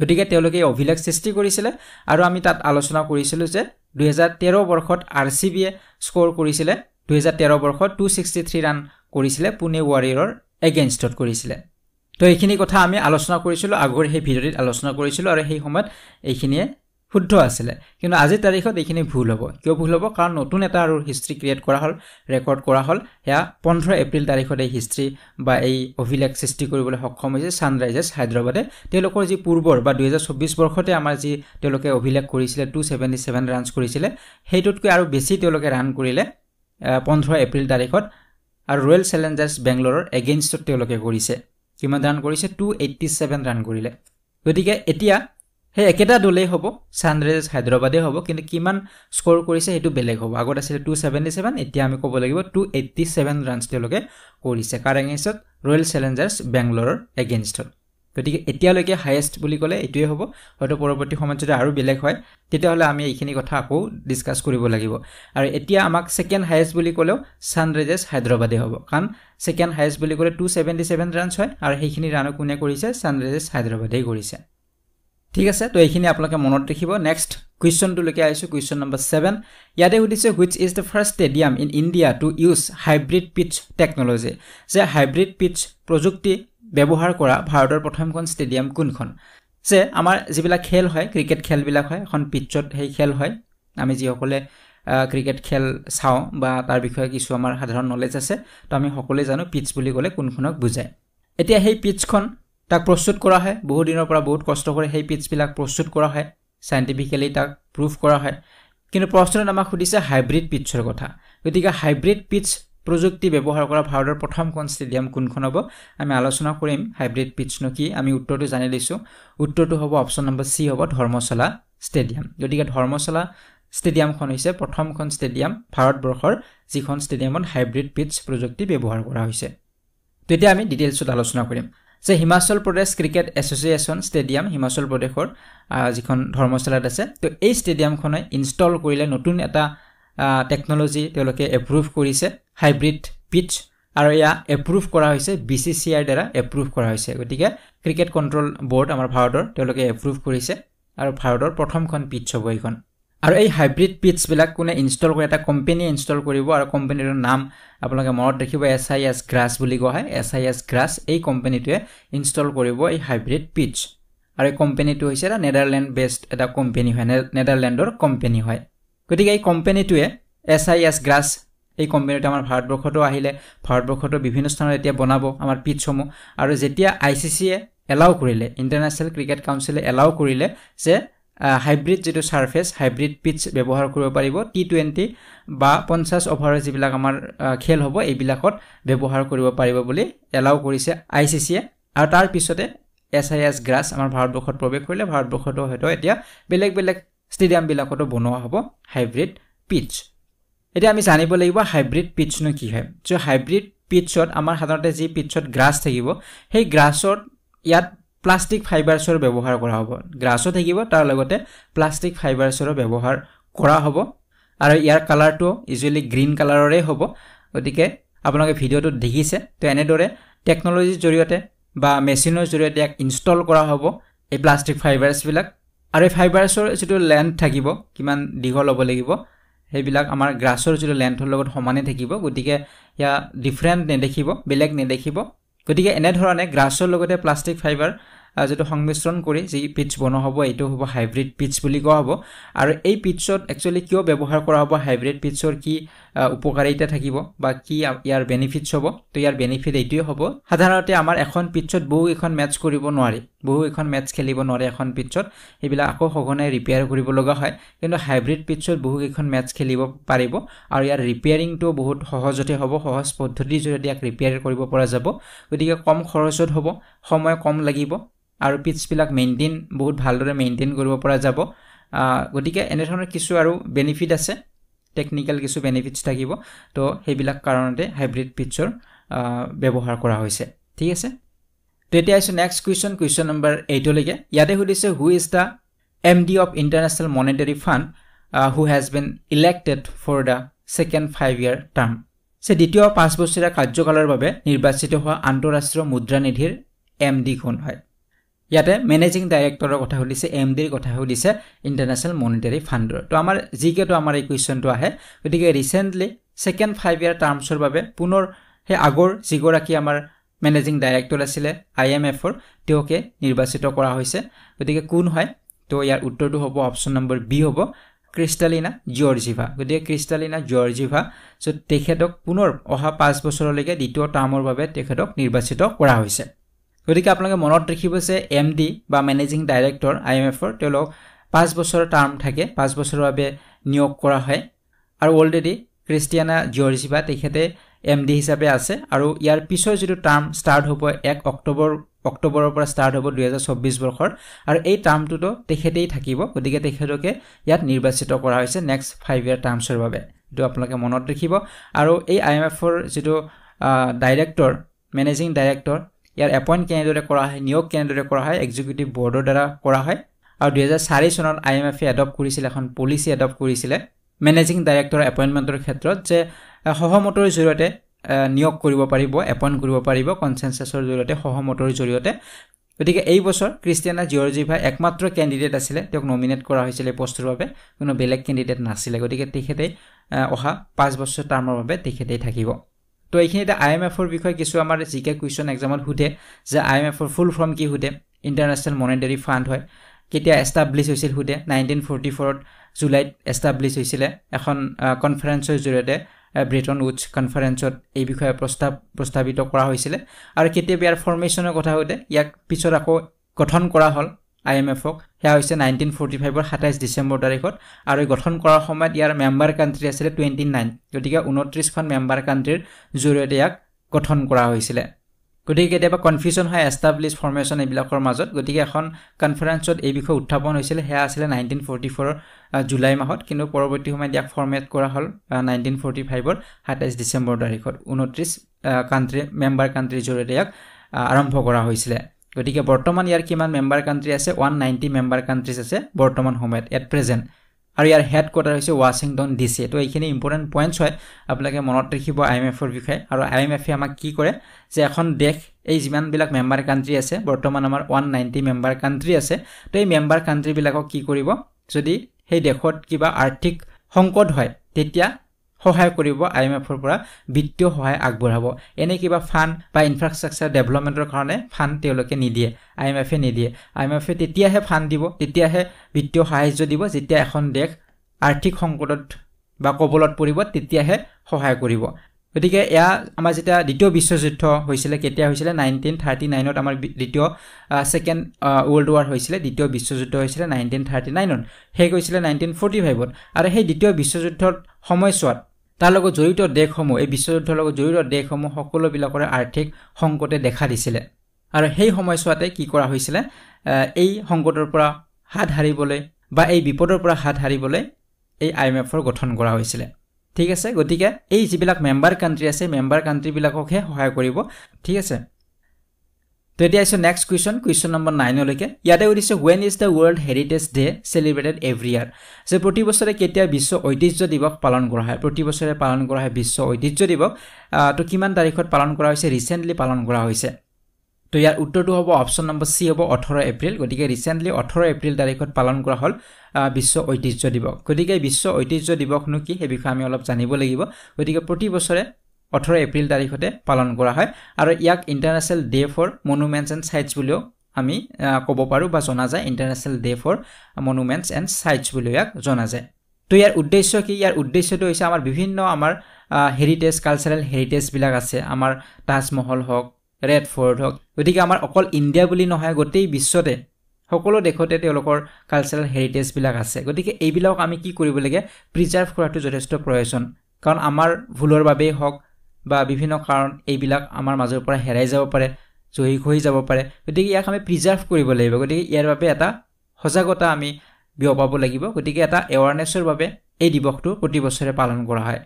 গতিকে তেওঁলোকে এই অভিলেখ সৃষ্টি কৰিছিলে আৰু আমি তাত আলোচনা কৰিছিলোঁ যে দুহেজাৰ তেৰ বৰ্ষত আৰ চি বিয়ে স্ক'ৰ কৰিছিলে দুহেজাৰ তেৰ বৰ্ষত টু ছিক্সটি থ্ৰী ৰাণ কৰিছিলে পুনে ৱাৰিয়ৰৰ এগেইনষ্টত কৰিছিলে তো এইখিনি কথা আমি আলোচনা কৰিছিলোঁ আগৰ সেই ভিডিঅ'টিত আলোচনা কৰিছিলোঁ আৰু সেই সময়ত এইখিনিয়ে শুদ্ধ আছিলে কিন্তু আজিৰ তাৰিখত এইখিনি ভুল হ'ব কিয় ভুল হ'ব কাৰণ নতুন এটা আৰু হিষ্ট্ৰী ক্ৰিয়েট কৰা হ'ল ৰেকৰ্ড কৰা হ'ল সেয়া পোন্ধৰ এপ্ৰিল তাৰিখত এই হিষ্ট্ৰী বা এই অভিলেখ সৃষ্টি কৰিবলৈ সক্ষম হৈছে ছানৰাইজাৰ্ছ হায়দৰাবাদে তেওঁলোকৰ যি পূৰ্বৰ বা দুহেজাৰ চৌব্বিছ বৰ্ষতে আমাৰ যি তেওঁলোকে অভিলেখ কৰিছিলে টু ছেভেণ্টি ছেভেন ৰাণছ কৰিছিলে সেইটোতকৈ আৰু বেছি তেওঁলোকে ৰাণ কৰিলে পোন্ধৰ এপ্ৰিল তাৰিখত আৰু ৰয়েল চেলেঞ্জাৰ্ছ বেংগলোৰৰ এগেইনষ্টত তেওঁলোকে কৰিছে কিমান ৰাণ কৰিছে টু এইটি ছেভেন ৰাণ কৰিলে গতিকে এতিয়া সেই একেটা দলেই হ'ব ছানৰাইজাৰ্ছ হায়দৰাবাদেই হ'ব কিন্তু কিমান স্ক'ৰ কৰিছে সেইটো বেলেগ হ'ব আগত আছিলে টু ছেভেণ্টি ছেভেন এতিয়া আমি ক'ব লাগিব টু এইটি ছেভেন ৰাণছ তেওঁলোকে কৰিছে কাৰ এগেইনষ্টত ৰয়েল চেলেঞ্জাৰ্ছ বেংগলোৰৰ এগেইনষ্টত গতিকে এতিয়ালৈকে হায়েষ্ট বুলি ক'লে এইটোৱেই হ'ব হয়তো পৰৱৰ্তী সময়ত যদি আৰু বেলেগ হয় তেতিয়াহ'লে আমি এইখিনি কথা আকৌ ডিছকাছ কৰিব লাগিব আৰু এতিয়া আমাক ছেকেণ্ড হায়েষ্ট বুলি ক'লেও ছানৰাইজাৰ্ছ হায়দৰাবাদেই হ'ব কাৰণ ছেকেণ্ড হায়েষ্ট বুলি ক'লে টু ছেভেণ্টি ছেভেন ৰাণছ হয় আৰু সেইখিনি ৰাণো কোনে কৰিছে ছানৰাইজাৰ্ছ হায়দৰাবাদেই কৰিছে ঠিক আছে তো এইখিনি আপোনালোকে মনত ৰাখিব নেক্সট কুৱেশ্যনটোলৈকে আহিছোঁ কুৱেশ্যন নম্বৰ ছেভেন ইয়াতে সুধিছে which is the first stadium in India to use hybrid pitch technology যে হাইব্ৰিড পিটছ প্ৰযুক্তি ব্যৱহাৰ কৰা ভাৰতৰ প্ৰথমখন ষ্টেডিয়াম কোনখন যে আমাৰ যিবিলাক খেল হয় ক্ৰিকেট খেলবিলাক হয় এখন পিটছত সেই খেল হয় আমি যিসকলে ক্ৰিকেট খেল চাওঁ বা তাৰ বিষয়ে কিছু আমাৰ সাধাৰণ নলেজ আছে তো আমি সকলোৱে জানো পিটছ বুলি ক'লে কোনখনক বুজায় এতিয়া সেই পিটছখন তাক প্ৰস্তুত কৰা হয় বহুদিনৰ পৰা বহুত কষ্ট কৰে সেই পিটছবিলাক প্ৰস্তুত কৰা হয় চাইণ্টিফিকেলি তাক প্ৰুভ কৰা হয় কিন্তু প্ৰশ্নত আমাক সুধিছে হাইব্ৰিড পিটছৰ কথা গতিকে হাইব্ৰিড পিটছ প্ৰযুক্তি ব্যৱহাৰ কৰা ভাৰতৰ প্ৰথমখন ষ্টেডিয়াম কোনখন হ'ব আমি আলোচনা কৰিম হাইব্ৰিড পিটছনো কি আমি উত্তৰটো জানি লৈছোঁ উত্তৰটো হ'ব অপশ্যন নম্বৰ চি হ'ব ধৰ্মশালা ষ্টেডিয়াম গতিকে ধৰ্মশালা ষ্টেডিয়ামখন হৈছে প্ৰথমখন ষ্টেডিয়াম ভাৰতবৰ্ষৰ যিখন ষ্টেডিয়ামত হাইব্ৰিড পিটছ প্ৰযুক্তি ব্যৱহাৰ কৰা হৈছে তেতিয়া আমি ডিটেইলছত আলোচনা কৰিম যে Himachal Pradesh cricket association stadium Himachal প্ৰদেশৰ যিখন ধৰ্মশালাত আছে তো এই ষ্টেডিয়ামখনে ইনষ্টল কৰিলে নতুন এটা টেকন'লজি uh, তেওঁলোকে এপ্ৰুভ কৰিছে হাইব্ৰিড পিটছ আৰু এয়া এপ্ৰুভ কৰা হৈছে বি চি চি আইৰ দ্বাৰা এপ্ৰুভ কৰা হৈছে গতিকে ক্ৰিকেট কণ্ট্ৰল বৰ্ড আমাৰ ভাৰতৰ তেওঁলোকে এপ্ৰুভ কৰিছে আৰু ভাৰতৰ প্ৰথমখন পিটছ হ'ব এইখন আৰু এই হাইব্ৰিড পিটছবিলাক কোনে ইনষ্টল কৰে এটা কোম্পেনীয়ে ইনষ্টল কৰিব আৰু কোম্পেনীটোৰ নাম আপোনালোকে মনত ৰাখিব এছ আই এছ গ্ৰাছ বুলি কোৱা হয় এছ আই এছ গ্ৰাছ এই কোম্পেনীটোৱে ইনষ্টল কৰিব এই হাইব্ৰিড পিটছ আৰু এই কোম্পেনীটো হৈছে এটা নেডাৰলেণ্ড বেষ্ট এটা কোম্পেনী হয় নেডাৰলেণ্ডৰ কোম্পেনী হয় গতিকে এই কোম্পেনীটোৱে এছ আই এছ গ্ৰাছ এই কোম্পেনীটো আমাৰ ভাৰতবৰ্ষতো আহিলে ভাৰতবৰ্ষতো বিভিন্ন স্থানত এতিয়া বনাব আমাৰ পিটছসমূহ আৰু যেতিয়া আই চি চিয়ে এলাউ কৰিলে ইণ্টাৰনেশ্যনেল ক্ৰিকেট কাউঞ্চিলে এলাউ কৰিলে যে হাইব্ৰিড যিটো ছাৰ্ফেচ হাইব্ৰিড পিচ ব্যৱহাৰ কৰিব পাৰিব টি টুৱেণ্টি বা পঞ্চাছ অভাৰৰ যিবিলাক আমাৰ খেল হ'ব এইবিলাকত ব্যৱহাৰ কৰিব পাৰিব বুলি এলাউ কৰিছে আই চি চিয়ে আৰু তাৰপিছতে এছ আই এছ গ্ৰাছ আমাৰ ভাৰতবৰ্ষত প্ৰৱেশ কৰিলে ভাৰতবৰ্ষতো হয়তো এতিয়া বেলেগ বেলেগ ষ্টেডিয়ামবিলাকতো বনোৱা হ'ব হাইব্ৰিড পিচ এতিয়া আমি জানিব লাগিব হাইব্ৰিড পিচনো কি হয় চ' হাইব্ৰিড পিচত আমাৰ সাধাৰণতে যি পিচত গ্ৰাছ থাকিব সেই গ্ৰাছত ইয়াত প্লাষ্টিক ফাইবাৰ্ছৰ ব্যৱহাৰ কৰা হ'ব গ্ৰাছো থাকিব তাৰ লগতে প্লাষ্টিক ফাইবাৰ্ছৰো ব্যৱহাৰ কৰা হ'ব আৰু ইয়াৰ কালাৰটো ইউজুৱেলি গ্ৰীণ কালাৰৰে হ'ব গতিকে আপোনালোকে ভিডিঅ'টোত দেখিছে তো এনেদৰে টেকন'লজিৰ জৰিয়তে বা মেচিনৰ জৰিয়তে ইয়াক ইনষ্টল কৰা হ'ব এই প্লাষ্টিক ফাইবাৰ্ছবিলাক আৰু এই ফাইবাৰ্ছৰ যিটো লেন্থ থাকিব কিমান দীঘল হ'ব লাগিব সেইবিলাক আমাৰ গ্ৰাছৰ যিটো লেন্থৰ লগত সমানেই থাকিব গতিকে ইয়াৰ ডিফাৰেণ্ট নেদেখিব বেলেগ নেদেখিব গতিকে এনেধৰণে গ্ৰাছৰ লগতে প্লাষ্টিক ফাইবাৰ যিটো সংমিশ্ৰণ কৰি যি পিটছ বনোৱা হ'ব এইটো হ'ব হাইব্ৰিড পিটছ বুলি কোৱা হ'ব আৰু এই পিটছত একচুৱেলি কিয় ব্যৱহাৰ কৰা হ'ব হাইব্ৰিড পিটছৰ কি উপকাৰিতা থাকিব বা কি ইয়াৰ বেনিফিটছ হ'ব তো ইয়াৰ বেনিফিট এইটোৱেই হ'ব সাধাৰণতে আমাৰ এখন পিটছত বহুকেইখন মেটছ কৰিব নোৱাৰি বহুকেইখন মেটছ খেলিব নোৱাৰে এখন পিটছত সেইবিলাক আকৌ সঘনাই ৰিপেয়াৰ কৰিব লগা হয় কিন্তু হাইব্ৰিড পিটছত বহুকেইখন মেটছ খেলিব পাৰিব আৰু ইয়াৰ ৰিপেয়াৰিংটো বহুত সহজতে হ'ব সহজ পদ্ধতিৰ জৰিয়তে ইয়াক ৰিপেয়াৰ কৰিব পৰা যাব গতিকে কম খৰচত হ'ব সময় কম লাগিব আৰু পিটছবিলাক মেইনটেইন বহুত ভালদৰে মেইনটেইন কৰিব পৰা যাব গতিকে এনেধৰণৰ কিছু আৰু বেনিফিট আছে টেকনিকেল কিছু বেনিফিটছ থাকিব তো সেইবিলাক কাৰণতে হাইব্ৰিড পিটছৰ ব্যৱহাৰ কৰা হৈছে ঠিক আছে তো এতিয়া আহিছোঁ নেক্সট কুৱেশ্যন কুৱেশ্যন নম্বৰ এইটলৈকে ইয়াতে সুধিছে who is the M D of international monetary fund who has been elected for the second five year term say দ্বিতীয় পাঁচ বছৰীয়া কাৰ্যকালৰ বাবে নিৰ্বাচিত হোৱা আন্তঃৰাষ্ট্ৰীয় মুদ্ৰানিধিৰ এম ডি কোন হয় ইয়াতে মেনেজিং ডাইৰেক্টৰৰ কথা সুধিছে এম ডিৰ কথা সুধিছে ইণ্টাৰনেশ্যনেল মনিটাৰী ফাণ্ডৰ ত' আমাৰ জিকেতো আমাৰ এই কুৱেশ্যনটো আহে গতিকে ৰিচেণ্টলি ছেকেণ্ড ফাইভ ইয়াৰ টাৰ্মছৰ বাবে পুনৰ সেই আগৰ যিগৰাকী আমাৰ মেনেজিং ডাইৰেক্টৰ আছিলে আই এম এফৰ তেওঁকে নিৰ্বাচিত কৰা হৈছে গতিকে কোন হয় ত' ইয়াৰ উত্তৰটো হ'ব অপশ্যন নম্বৰ বি হ'ব ক্ৰিষ্টালিনা জৰ্জিভা গতিকে ক্ৰিষ্টালিনা জৰ্জিভা চ' তেখেতক পুনৰ অহা পাঁচ বছৰলৈকে দ্বিতীয় টাৰ্মৰ বাবে তেখেতক নিৰ্বাচিত কৰা হৈছে গতিকে আপোনালোকে মনত ৰাখিব যে এম ডি বা মেনেজিং ডাইৰেক্টৰ আই এম এফৰ তেওঁলোকক পাঁচ বছৰৰ টাৰ্ম থাকে পাঁচ বছৰৰ বাবে নিয়োগ কৰা হয় আৰু অলৰেডি ক্ৰিষ্টিয়ানা জিয়ৰ্জি বা তেখেতে এম ডি হিচাপে আছে আৰু ইয়াৰ পিছৰ যিটো টাৰ্ম ষ্টাৰ্ট হ'ব এক অক্টোবৰ অক্টোবৰৰ পৰা ষ্টাৰ্ট হ'ব দুহেজাৰ চৌব্বিছ বৰ্ষৰ আৰু এই টাৰ্মটোতো তেখেতেই থাকিব গতিকে তেখেতকে ইয়াত নিৰ্বাচিত কৰা হৈছে নেক্সট ফাইভ ইয়াৰ টাৰ্মছৰ বাবে এইটো আপোনালোকে মনত ৰাখিব আৰু এই আই এম এফৰ যিটো ডাইৰেক্টৰ মেনেজিং ডাইৰেক্টৰ ইয়াৰ এপইণ্ট কেনেদৰে কৰা হয় নিয়োগ কেনেদৰে কৰা হয় এক্সিকিউটিভ বৰ্ডৰ দ্বাৰা কৰা হয় আৰু দুহেজাৰ চাৰি চনত আই এম এফে এডপ্ট কৰিছিলে এখন পলিচি এডপ্ট কৰিছিলে মেনেজিং ডাইৰেক্টৰ এপইণ্টমেণ্টৰ ক্ষেত্ৰত যে সহমতৰ জৰিয়তে নিয়োগ কৰিব পাৰিব এপইণ্ট কৰিব পাৰিব কনচেনচাছৰ জৰিয়তে সহমতৰ জৰিয়তে গতিকে এই বছৰ ক্ৰিষ্টিয়ানা জিঅ'ৰ্জিভা একমাত্ৰ কেণ্ডিডেট আছিলে তেওঁক নমিনেট কৰা হৈছিলে এই পষ্টটোৰ বাবে কোনো বেলেগ কেণ্ডিডেট নাছিলে গতিকে তেখেতেই অহা পাঁচ বছৰ টাৰ্মৰ বাবে তেখেতেই থাকিব তো এইখিনিতে আই এম এফৰ বিষয়ে কিছু আমাৰ জি কে কুৱেশ্যন এক্সামত সোধে যে আই এম এফৰ ফুল ফৰ্ম কি সোধে ইণ্টাৰনেশ্যনেল মনিটেৰী ফাণ্ড হয় কেতিয়া এষ্টাব্লিছ হৈছিল সোধে নাইনটিন ফৰ্টি ফ'ৰত জুলাইত এষ্টাব্লিছ হৈছিলে এখন কনফাৰেন্সৰ জৰিয়তে ব্ৰিটন উডচ কনফাৰেন্সত এই বিষয়ে প্ৰস্তাৱ প্ৰস্তাৱিত কৰা হৈছিলে আৰু কেতিয়াবা ইয়াৰ ফৰ্মেশ্যনৰ কথা সোধে ইয়াক পিছত আকৌ গঠন কৰা হ'ল আই এম এফক সেয়া হৈছে নাইনটিন ফৰ্টি ফাইভৰ সাতাইছ ডিচেম্বৰ তাৰিখত আৰু এই গঠন কৰাৰ সময়ত ইয়াৰ মেম্বাৰ কাণ্ট্ৰি আছিলে টুৱেণ্টি নাইন গতিকে ঊনত্ৰিছখন মেম্বাৰ কাণ্ট্ৰিৰ জৰিয়তে ইয়াক গঠন কৰা হৈছিলে গতিকে কেতিয়াবা কনফিউজন হয় এষ্টাব্লিছ ফৰ্মেশ্যন এইবিলাকৰ মাজত গতিকে এখন কনফাৰেন্সত এই বিষয়ে উত্থাপন হৈছিলে সেয়া আছিলে নাইনটিন ফৰ্টি ফ'ৰৰ জুলাই মাহত কিন্তু পৰৱৰ্তী সময়ত ইয়াক ফৰ্মেট কৰা হ'ল নাইনটিন ফৰ্টি ফাইভৰ সাতাইছ ডিচেম্বৰ তাৰিখত ঊনত্ৰিছ কাণ্ট্ৰি মেম্বাৰ কাণ্ট্ৰিৰ জৰিয়তে ইয়াক আৰম্ভ কৰা হৈছিলে গতিকে বৰ্তমান ইয়াৰ কিমান মেম্বাৰ কাণ্ট্ৰি আছে ওৱান নাইণ্টি মেম্বাৰ কাণ্ট্ৰিজ আছে বৰ্তমান সময়ত এট প্ৰেজেণ্ট আৰু ইয়াৰ হেড কোৱাৰ্টাৰ হৈছে ৱাশ্বিংটন ডি চি ত' এইখিনি ইম্পৰ্টেণ্ট পইণ্টছ হয় আপোনালোকে মনত ৰাখিব আই এম এফৰ বিষয়ে আৰু আই এম এফে আমাক কি কৰে যে এখন দেশ এই যিমানবিলাক মেম্বাৰ কাণ্ট্ৰি আছে বৰ্তমান আমাৰ ওৱান নাইণ্টি মেম্বাৰ কাণ্ট্ৰি আছে ত' এই মেম্বাৰ কাণ্ট্ৰিবিলাকক কি কৰিব যদি সেই দেশত কিবা আৰ্থিক সংকট হয় তেতিয়া সহায় কৰিব আই এম এফৰ পৰা বিত্তীয় সহায় আগবঢ়াব এনে কিবা ফাণ্ড বা ইনফ্ৰাষ্ট্ৰাকচাৰ ডেভেলপমেণ্টৰ কাৰণে ফাণ্ড তেওঁলোকে নিদিয়ে আই এম এফে নিদিয়ে আই এম এফে তেতিয়াহে ফাণ্ড দিব তেতিয়াহে বিত্তীয় সাহাৰ্য দিব যেতিয়া এখন দেশ আৰ্থিক সংকটত বা কবলত পৰিব তেতিয়াহে সহায় কৰিব গতিকে এয়া আমাৰ যেতিয়া দ্বিতীয় বিশ্বযুদ্ধ হৈছিলে কেতিয়া হৈছিলে নাইনটিন থাৰ্টি নাইনত আমাৰ দ্বিতীয় ছেকেণ্ড ৱৰ্ল্ড ৱাৰ হৈছিলে দ্বিতীয় বিশ্বযুদ্ধ হৈছিলে নাইনটিন থাৰ্টি নাইনত শেষ হৈছিলে নাইনটিন ফৰ্টি ফাইভত আৰু সেই দ্বিতীয় বিশ্বযুদ্ধৰ সময়ছোৱাত তাৰ লগত জড়িত দেশসমূহ এই বিশ্বযুদ্ধৰ লগত জড়িত দেশসমূহ সকলোবিলাকৰে আৰ্থিক সংকটে দেখা দিছিলে আৰু সেই সময়ছোৱাতে কি কৰা হৈছিলে এই সংকটৰ পৰা হাত সাৰিবলৈ বা এই বিপদৰ পৰা হাত সাৰিবলৈ এই আই এম এফৰ গঠন কৰা হৈছিলে ঠিক আছে গতিকে এই যিবিলাক মেম্বাৰ কাণ্ট্ৰি আছে মেম্বাৰ কাণ্ট্ৰিবিলাককহে সহায় কৰিব ঠিক আছে তো এতিয়া আহিছোঁ নেক্সট কুৱেশ্যন কুৱেশ্যন নম্বৰ নাইনলৈকে ইয়াতে সুধিছে when is the world heritage day celebrated every year যে প্ৰতি বছৰে কেতিয়া বিশ্ব ঐতিহ্য দিৱস পালন কৰা হয় প্ৰতি বছৰে পালন কৰা হয় বিশ্ব ঐতিহ্য দিৱস তো কিমান তাৰিখত পালন কৰা হৈছে ৰিচেণ্টলি পালন কৰা হৈছে তো ইয়াৰ উত্তৰটো হ'ব অপশ্যন নম্বৰ চি হ'ব ওঠৰ এপ্ৰিল গতিকে ৰিচেণ্টলি ওঠৰ এপ্ৰিল তাৰিখত পালন কৰা হ'ল বিশ্ব ঐতিহ্য দিৱস গতিকে বিশ্ব ঐতিহ্য দিৱসনো কি সেই বিষয়ে আমি অলপ জানিব লাগিব গতিকে প্ৰতি বছৰে ওঠৰ এপ্ৰিল তাৰিখতে পালন কৰা হয় আৰু ইয়াক international day for monuments and sites বুলিও আমি ক'ব পাৰোঁ বা জনা যায় international day for monuments and sites বুলিও ইয়াক জনা যায় তো ইয়াৰ উদ্দেশ্য কি ইয়াৰ উদ্দেশ্যটো হৈছে আমাৰ বিভিন্ন আমাৰ হেৰিটেজ কালচাৰেল হেৰিটেজবিলাক আছে আমাৰ তাজমহল হওক ৰেড ফৰ্ট হওক গতিকে আমাৰ অকল ইণ্ডিয়া বুলি নহয় গোটেই বিশ্বতে সকলো দেশতে তেওঁলোকৰ কালচাৰেল হেৰিটেজবিলাক আছে গতিকে এইবিলাক আমি কি কৰিব লাগে প্ৰিজাৰ্ভ কৰাটো যথেষ্ট প্ৰয়োজন কাৰণ আমাৰ ভুলৰ বাবেই হওক বা বিভিন্ন কাৰণ এইবিলাক আমাৰ মাজৰ পৰা হেৰাই যাব পাৰে জহি খহি যাব পাৰে গতিকে ইয়াক আমি প্ৰিজাৰ্ভ কৰিব লাগিব গতিকে ইয়াৰ বাবে এটা সজাগতা আমি বিয়পাব লাগিব গতিকে এটা এৱাৰনেছৰ বাবে এই দিৱসটো প্ৰতি বছৰে পালন কৰা হয়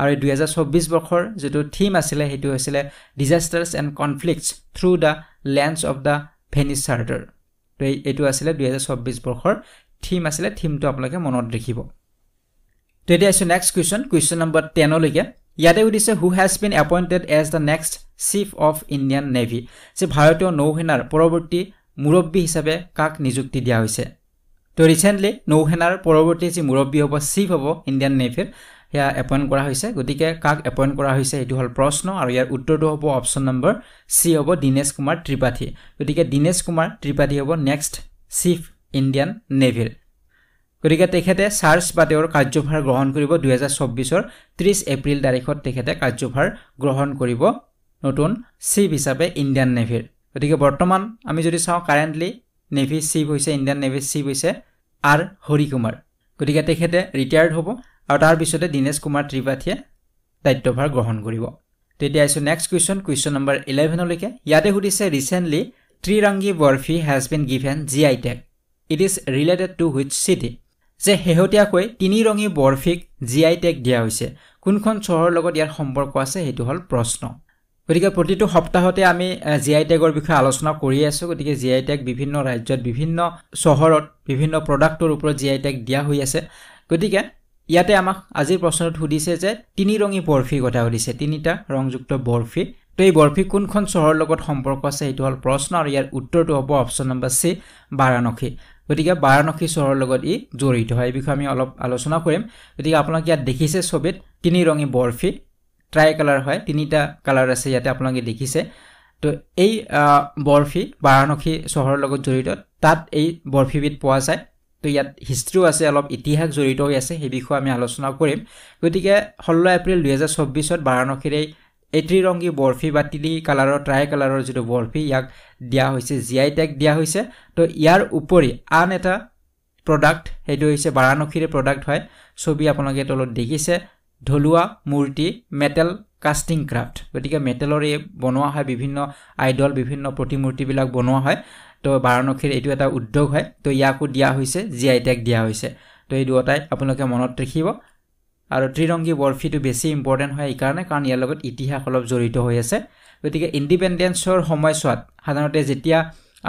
আৰু এই দুহেজাৰ চৌব্বিছ বৰ্ষৰ যিটো থিম আছিলে সেইটো হৈছিলে disasters and conflicts through the lens of the Venice charter তো এই এইটো আছিলে দুহেজাৰ চৌব্বিছ বৰ্ষৰ থিম আছিলে থিমটো আপোনালোকে মনত ৰাখিব তো এতিয়া আছোঁ নেক্সট কুৱেশ্যন কুৱেশ্যন নম্বৰ টেনলৈকে ইয়াতে সুধিছে who has been appointed as the next chief of Indian navy যে ভাৰতীয় নৌসেনাৰ পৰৱৰ্তী মুৰব্বী হিচাপে কাক নিযুক্তি দিয়া হৈছে তো ৰিচেণ্টলি নৌসেনাৰ পৰৱৰ্তী যি মুৰব্বী হ'ব চিফ হ'ব ইণ্ডিয়ান নেভিৰ সেয়া এপইণ্ট কৰা হৈছে গতিকে কাক এপইণ্ট কৰা হৈছে সেইটো হ'ল প্ৰশ্ন আৰু ইয়াৰ উত্তৰটো হ'ব অপশ্যন নম্বৰ চি হ'ব দীনেশ কুমাৰ ত্ৰিপাঠী গতিকে দীনেশ কুমাৰ ত্ৰিপাঠী হ'ব নেক্সট চিফ ইণ্ডিয়ান নেভিৰ গতিকে তেখেতে চাৰ্জ বা তেওঁৰ কাৰ্যভাৰ গ্ৰহণ কৰিব দুহেজাৰ চৌব্বিছৰ ত্ৰিছ এপ্ৰিল তাৰিখত তেখেতে কাৰ্যভাৰ গ্ৰহণ কৰিব নতুন চিফ হিচাপে ইণ্ডিয়ান নেভিৰ গতিকে বৰ্তমান আমি যদি চাওঁ কাৰেণ্টলি নেভি চিফ হৈছে ইণ্ডিয়ান নেভিৰ চিফ হৈছে আৰ হৰি কুমাৰ গতিকে তেখেতে ৰিটায়াৰ্ড হ'ব আৰু তাৰপিছতে দীনেশ কুমাৰ ত্ৰিপাঠীয়ে দায়িত্বভাৰ গ্ৰহণ কৰিব তেতিয়া আহিছোঁ নেক্সট কুৱেশ্যন কুৱেশ্যন নম্বৰ ইলেভেনলৈকে ইয়াতে সুধিছে recently Tirangi barfi has been given G I tag it is related to which city যে শেহতীয়াকৈ তিনি ৰঙী বৰফিক জি আই টেগ দিয়া হৈছে কোনখন চহৰৰ লগত ইয়াৰ সম্পৰ্ক আছে সেইটো হ'ল প্ৰশ্ন গতিকে প্ৰতিটো সপ্তাহতে আমি জি আই টেগৰ বিষয়ে আলোচনা কৰি আছোঁ গতিকে জি আই টেগ বিভিন্ন ৰাজ্যত বিভিন্ন চহৰত বিভিন্ন প্ৰডাক্টৰ ওপৰত জি আই টেগ দিয়া হৈ আছে গতিকে ইয়াতে আমাক আজিৰ প্ৰশ্নটো সুধিছে যে তিনি ৰঙী বৰফিৰ কথা সুধিছে তিনিটা ৰংযুক্ত বৰফি তো এই বৰফি কোনখন চহৰৰ লগত সম্পৰ্ক আছে সেইটো হ'ল প্ৰশ্ন আৰু ইয়াৰ উত্তৰটো হ'ব অপশ্যন নম্বৰ চি বাৰাণসী গতিকে বাৰাণসী চহৰৰ লগত ই জড়িত হয় এই বিষয়ে আমি অলপ আলোচনা কৰিম গতিকে আপোনালোকে ইয়াত দেখিছে ছবিত তিনি ৰঙী বৰফি ট্ৰাই কালাৰ হয় তিনিটা কালাৰ আছে ইয়াতে আপোনালোকে দেখিছে তো এই বৰফি বাৰাণসী চহৰৰ লগত জড়িত তাত এই বৰফিবিধ পোৱা যায় তো ইয়াত হিষ্ট্ৰিও আছে অলপ ইতিহাস জড়িত হৈ আছে সেই বিষয়ে আমি আলোচনা কৰিম গতিকে ষোল্ল এপ্ৰিল দুহেজাৰ চৌব্বিছত বাৰাণসীৰ এই এই ত্ৰিৰংগী বৰফি বা তিলি কালাৰৰ ট্ৰাই কালাৰৰ যিটো বৰফি ইয়াক দিয়া হৈছে জি আই টেগ দিয়া হৈছে তো ইয়াৰ উপৰি আন এটা প্ৰডাক্ট সেইটো হৈছে বাৰাণসীৰে প্ৰডাক্ট হয় ছবি আপোনালোকে তলত দেখিছে ঢলুৱা মূৰ্তি মেটেল কাষ্টিং ক্ৰাফ্ট গতিকে মেটেলৰ এই বনোৱা হয় বিভিন্ন আইডল বিভিন্ন প্ৰতিমূৰ্তিবিলাক বনোৱা হয় তো বাৰাণসীৰ এইটো এটা উদ্যোগ হয় তো ইয়াকো দিয়া হৈছে জি আই টেগ দিয়া হৈছে তো এই দুয়োটাই আপোনালোকে মনত ৰাখিব আৰু ত্ৰিৰংগী বৰফিটো বেছি ইম্পৰ্টেণ্ট হয় এইকাৰণে কাৰণ ইয়াৰ লগত ইতিহাস অলপ জড়িত হৈ আছে গতিকে ইণ্ডিপেণ্ডেঞ্চৰ সময়ছোৱাত সাধাৰণতে যেতিয়া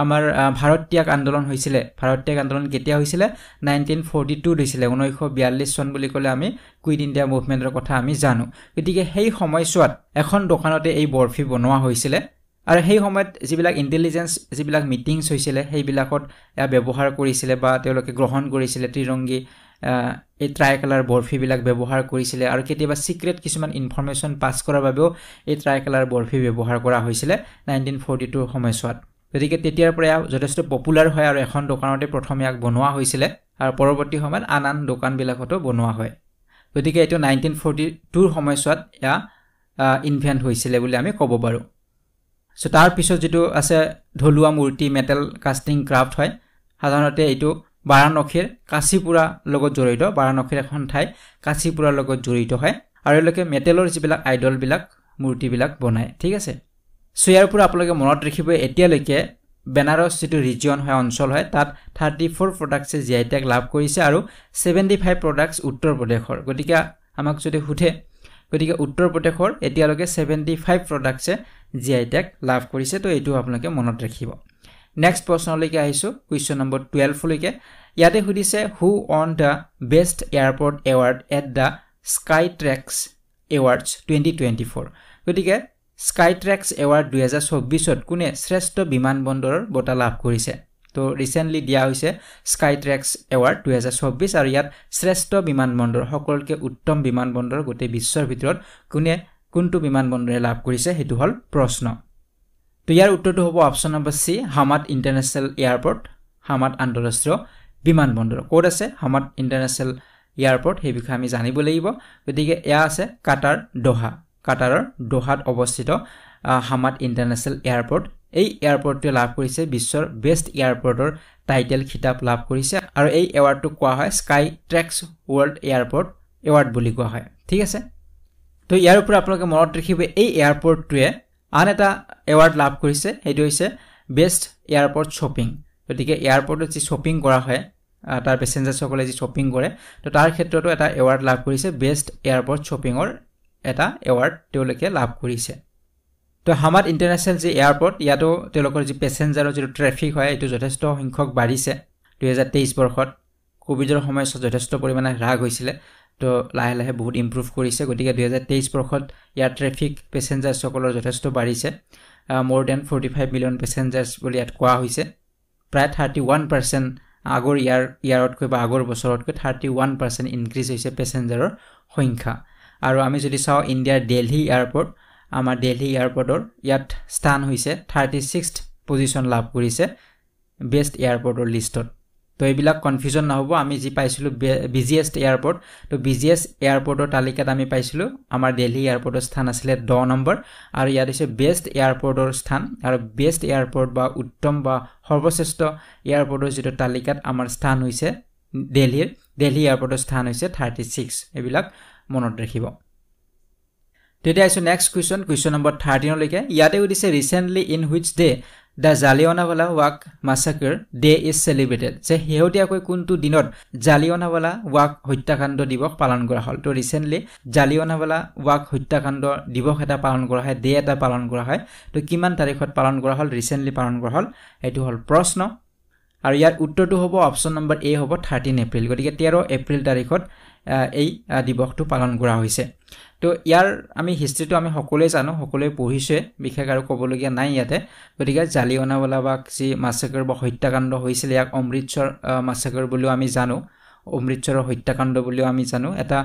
আমাৰ ভাৰত ত্যাগ আন্দোলন হৈছিলে ভাৰত ত্যাগ আন্দোলন কেতিয়া হৈছিলে নাইনটিন ফৰ্টি টুত হৈছিলে ঊনৈছশ বিয়াল্লিছ চন বুলি ক'লে আমি কুইট ইণ্ডিয়া মুভমেণ্টৰ কথা আমি জানো গতিকে সেই সময়ছোৱাত এখন দোকানতে এই বৰফি বনোৱা হৈছিলে আৰু সেই সময়ত যিবিলাক ইণ্টেলিজেঞ্চ যিবিলাক মিটিংছ হৈছিলে সেইবিলাকত ব্যৱহাৰ কৰিছিলে বা তেওঁলোকে গ্ৰহণ কৰিছিলে ত্ৰিৰংগী এই ট্ৰাই কালাৰ বৰফিবিলাক ব্যৱহাৰ কৰিছিলে আৰু কেতিয়াবা ছিক্ৰেট কিছুমান ইনফৰ্মেশ্যন পাছ কৰাৰ বাবেও এই ট্ৰাই কালাৰ বৰফি ব্যৱহাৰ কৰা হৈছিলে নাইনটিন ফৰ্টি টুৰ সময়ছোৱাত গতিকে তেতিয়াৰ পৰা যথেষ্ট পপুলাৰ হয় আৰু এখন দোকানতে প্ৰথম ইয়াক বনোৱা হৈছিলে আৰু পৰৱৰ্তী সময়ত আন আন দোকানবিলাকতো বনোৱা হয় গতিকে এইটো নাইনটিন ফৰ্টি টুৰ সময়ছোৱাত এয়া ইনভেণ্ট হৈছিলে বুলি আমি ক'ব পাৰোঁ চ' তাৰপিছত যিটো আছে ধলুৱা মূৰ্তি মেটেল কাষ্টিং ক্ৰাফ্ট হয় সাধাৰণতে এইটো বাৰাণসীৰ কাঁচিপুৰা লগত জড়িত বাৰাণসীৰ এখন ঠাই কাঁচিপুৰাৰ লগত জড়িত হয় আৰু এওঁলোকে মেটেলৰ যিবিলাক আইডলবিলাক মূৰ্তিবিলাক বনায় ঠিক আছে চ' ইয়াৰ পৰা আপোনালোকে মনত ৰাখিব এতিয়ালৈকে বেনাৰস যিটো ৰিজন হয় অঞ্চল হয় তাত থাৰ্টি ফ'ৰ প্ৰডাক্টছে জি আই টেগ লাভ কৰিছে আৰু ছেভেণ্টি ফাইভ প্ৰডাক্টছ উত্তৰ প্ৰদেশৰ গতিকে আমাক যদি সোধে গতিকে উত্তৰ প্ৰদেশৰ এতিয়ালৈকে ছেভেণ্টি ফাইভ প্ৰডাক্টছে জি আই টেগ লাভ কৰিছে তো এইটো আপোনালোকে মনত ৰাখিব নেক্সট প্ৰশ্নলৈকে আহিছোঁ কুৱেশ্যন নম্বৰ টুৱেলভলৈকে ইয়াতে সুধিছে who won the best airport award at the Skytrax awards twenty twenty four গতিকে স্কাই ট্ৰেক্স এৱাৰ্ড দুহেজাৰ চৌব্বিছত কোনে শ্ৰেষ্ঠ বিমানবন্দৰৰ বঁটা লাভ কৰিছে তো ৰিচেণ্টলি দিয়া হৈছে স্কাই ট্ৰেক্স এৱাৰ্ড দুহেজাৰ চৌব্বিছ আৰু ইয়াত শ্ৰেষ্ঠ বিমানবন্দৰ সকলোতকৈ উত্তম বিমানবন্দৰ গোটেই বিশ্বৰ ভিতৰত কোনে কোনটো বিমানবন্দৰে লাভ কৰিছে সেইটো হ'ল প্ৰশ্ন তো ইয়াৰ উত্তৰটো হ'ব option number C Hamad international airport Hamad আন্তঃৰাষ্ট্ৰীয় বিমান বন্দৰ ক'ত আছে হামাত ইণ্টাৰনেশ্যনেল এয়াৰপৰ্ট সেই বিষয়ে আমি জানিব লাগিব গতিকে এয়া আছে কাটাৰ দোহা কাটাৰৰ দোহাত অৱস্থিত হামাত ইণ্টাৰনেশ্যনেল এয়াৰপৰ্ট এই এয়াৰপৰ্টটোৱে লাভ কৰিছে বিশ্বৰ বেষ্ট এয়াৰপৰ্টৰ টাইটেল খিতাপ লাভ কৰিছে আৰু এই এৱাৰ্ডটোক কোৱা হয় Skytrax world airport award বুলি কোৱা হয় ঠিক আছে তো ইয়াৰ উপৰি আপোনালোকে মনত ৰাখিব এই এয়াৰপৰ্টটোৱে আন এটা এৱাৰ্ড লাভ কৰিছে সেইটো হৈছে বেষ্ট এয়াৰপৰ্ট শ্বপিং গতিকে এয়াৰপৰ্টত যি শ্বপিং কৰা হয় তাৰ পেছেঞ্জাৰ্ছসকলে যি শ্বপিং কৰে তো তাৰ ক্ষেত্ৰতো এটা এৱাৰ্ড লাভ কৰিছে বেষ্ট এয়াৰপৰ্ট শ্বপিঙৰ এটা এৱাৰ্ড তেওঁলোকে লাভ কৰিছে তো হামাত ইণ্টাৰনেশ্যনেল যি এয়াৰপৰ্ট ইয়াতো তেওঁলোকৰ যি পেছেঞ্জাৰৰ যিটো ট্ৰেফিক হয় এইটো যথেষ্ট সংখ্যক বাঢ়িছে দুহেজাৰ তেইছ বৰ্ষত কোভিডৰ সময়ত যথেষ্ট পৰিমাণে হ্ৰাস হৈছিলে তো লাহে লাহে বহুত ইম্প্ৰুভ কৰিছে গতিকে দুহেজাৰ তেইছ বৰ্ষত ইয়াৰ ট্ৰেফিক পেছেঞ্জাৰ্ছসকলৰ যথেষ্ট বাঢ়িছে more than forty five million passengers বুলি ইয়াত কোৱা হৈছে প্ৰায় থাৰ্টি ওৱান পাৰ্চেণ্ট আগৰ ইয়াৰ ইয়াৰতকৈ বা আগৰ বছৰতকৈ থাৰ্টি ওৱান পাৰ্চেণ্ট ইনক্ৰিজ হৈছে পেছেঞ্জাৰৰ সংখ্যা আৰু আমি যদি চাওঁ ইণ্ডিয়াৰ দেলহি এয়াৰপৰ্ট আমাৰ দেলহি এয়াৰপৰ্টৰ ইয়াত স্থান হৈছে থাৰ্টি ছিক্সথ পজিশ্যন লাভ কৰিছে বেষ্ট এয়াৰপৰ্টৰ লিষ্টত তো এইবিলাক কনফিউজন নহ'ব আমি যি পাইছিলোঁ বিজিয়েষ্ট এয়াৰপৰ্ট তো বিজিয়েষ্ট এয়াৰপৰ্টৰ তালিকাত আমি পাইছিলোঁ আমাৰ দেলহি এয়াৰপৰ্টৰ স্থান আছিলে দহ নম্বৰ আৰু ইয়াত হৈছে বেষ্ট এয়াৰপৰ্টৰ স্থান আৰু বেষ্ট এয়াৰপৰ্ট বা উত্তম বা সৰ্বশ্ৰেষ্ঠ এয়াৰপৰ্টৰ যিটো তালিকাত আমাৰ স্থান হৈছে দেলহিৰ দেলহি এয়াৰপৰ্টৰ স্থান হৈছে থাৰ্টি ছিক্স এইবিলাক মনত ৰাখিব তেতিয়া আহিছোঁ নেক্সট কুৱেশ্যন কুৱেশ্যন নম্বৰ থাৰ্টিনলৈকে ইয়াতে সুধিছে recently in which day' the Jallianwala ৱাক মাছাকৰ ডে ইজ চেলিব্ৰেটেড যে শেহতীয়াকৈ কোনটো দিনত জালিয়নাৱালা ৱাক হত্যাকাণ্ড দিৱস পালন কৰা হ'ল তো ৰিচেণ্টলি জালিয়নাৱালা ৱাক হত্যাকাণ্ড দিৱস এটা পালন কৰা হয় ডে এটা পালন কৰা হয় তো কিমান তাৰিখত পালন কৰা হ'ল ৰিচেণ্টলি পালন কৰা হ'ল সেইটো হ'ল প্ৰশ্ন আৰু ইয়াৰ উত্তৰটো হ'ব অপশ্যন নম্বৰ এ হ'ব থাৰ্টিন এপ্ৰিল গতিকে তেৰ এপ্ৰিল তাৰিখত এই দিৱসটো পালন কৰা হৈছে তো ইয়াৰ আমি হিষ্ট্ৰীটো আমি সকলোৱে জানো সকলোৱে পঢ়িছোৱে বিশেষ আৰু ক'বলগীয়া নাই ইয়াতে গতিকে জালিৱানাৱালা বা যি মাছাকৰ বা হত্যাকাণ্ড হৈছিল ইয়াক অমৃতসৰ মাছাকৰ বুলিও আমি জানো অমৃতসৰৰ হত্যাকাণ্ড বুলিও আমি জানো এটা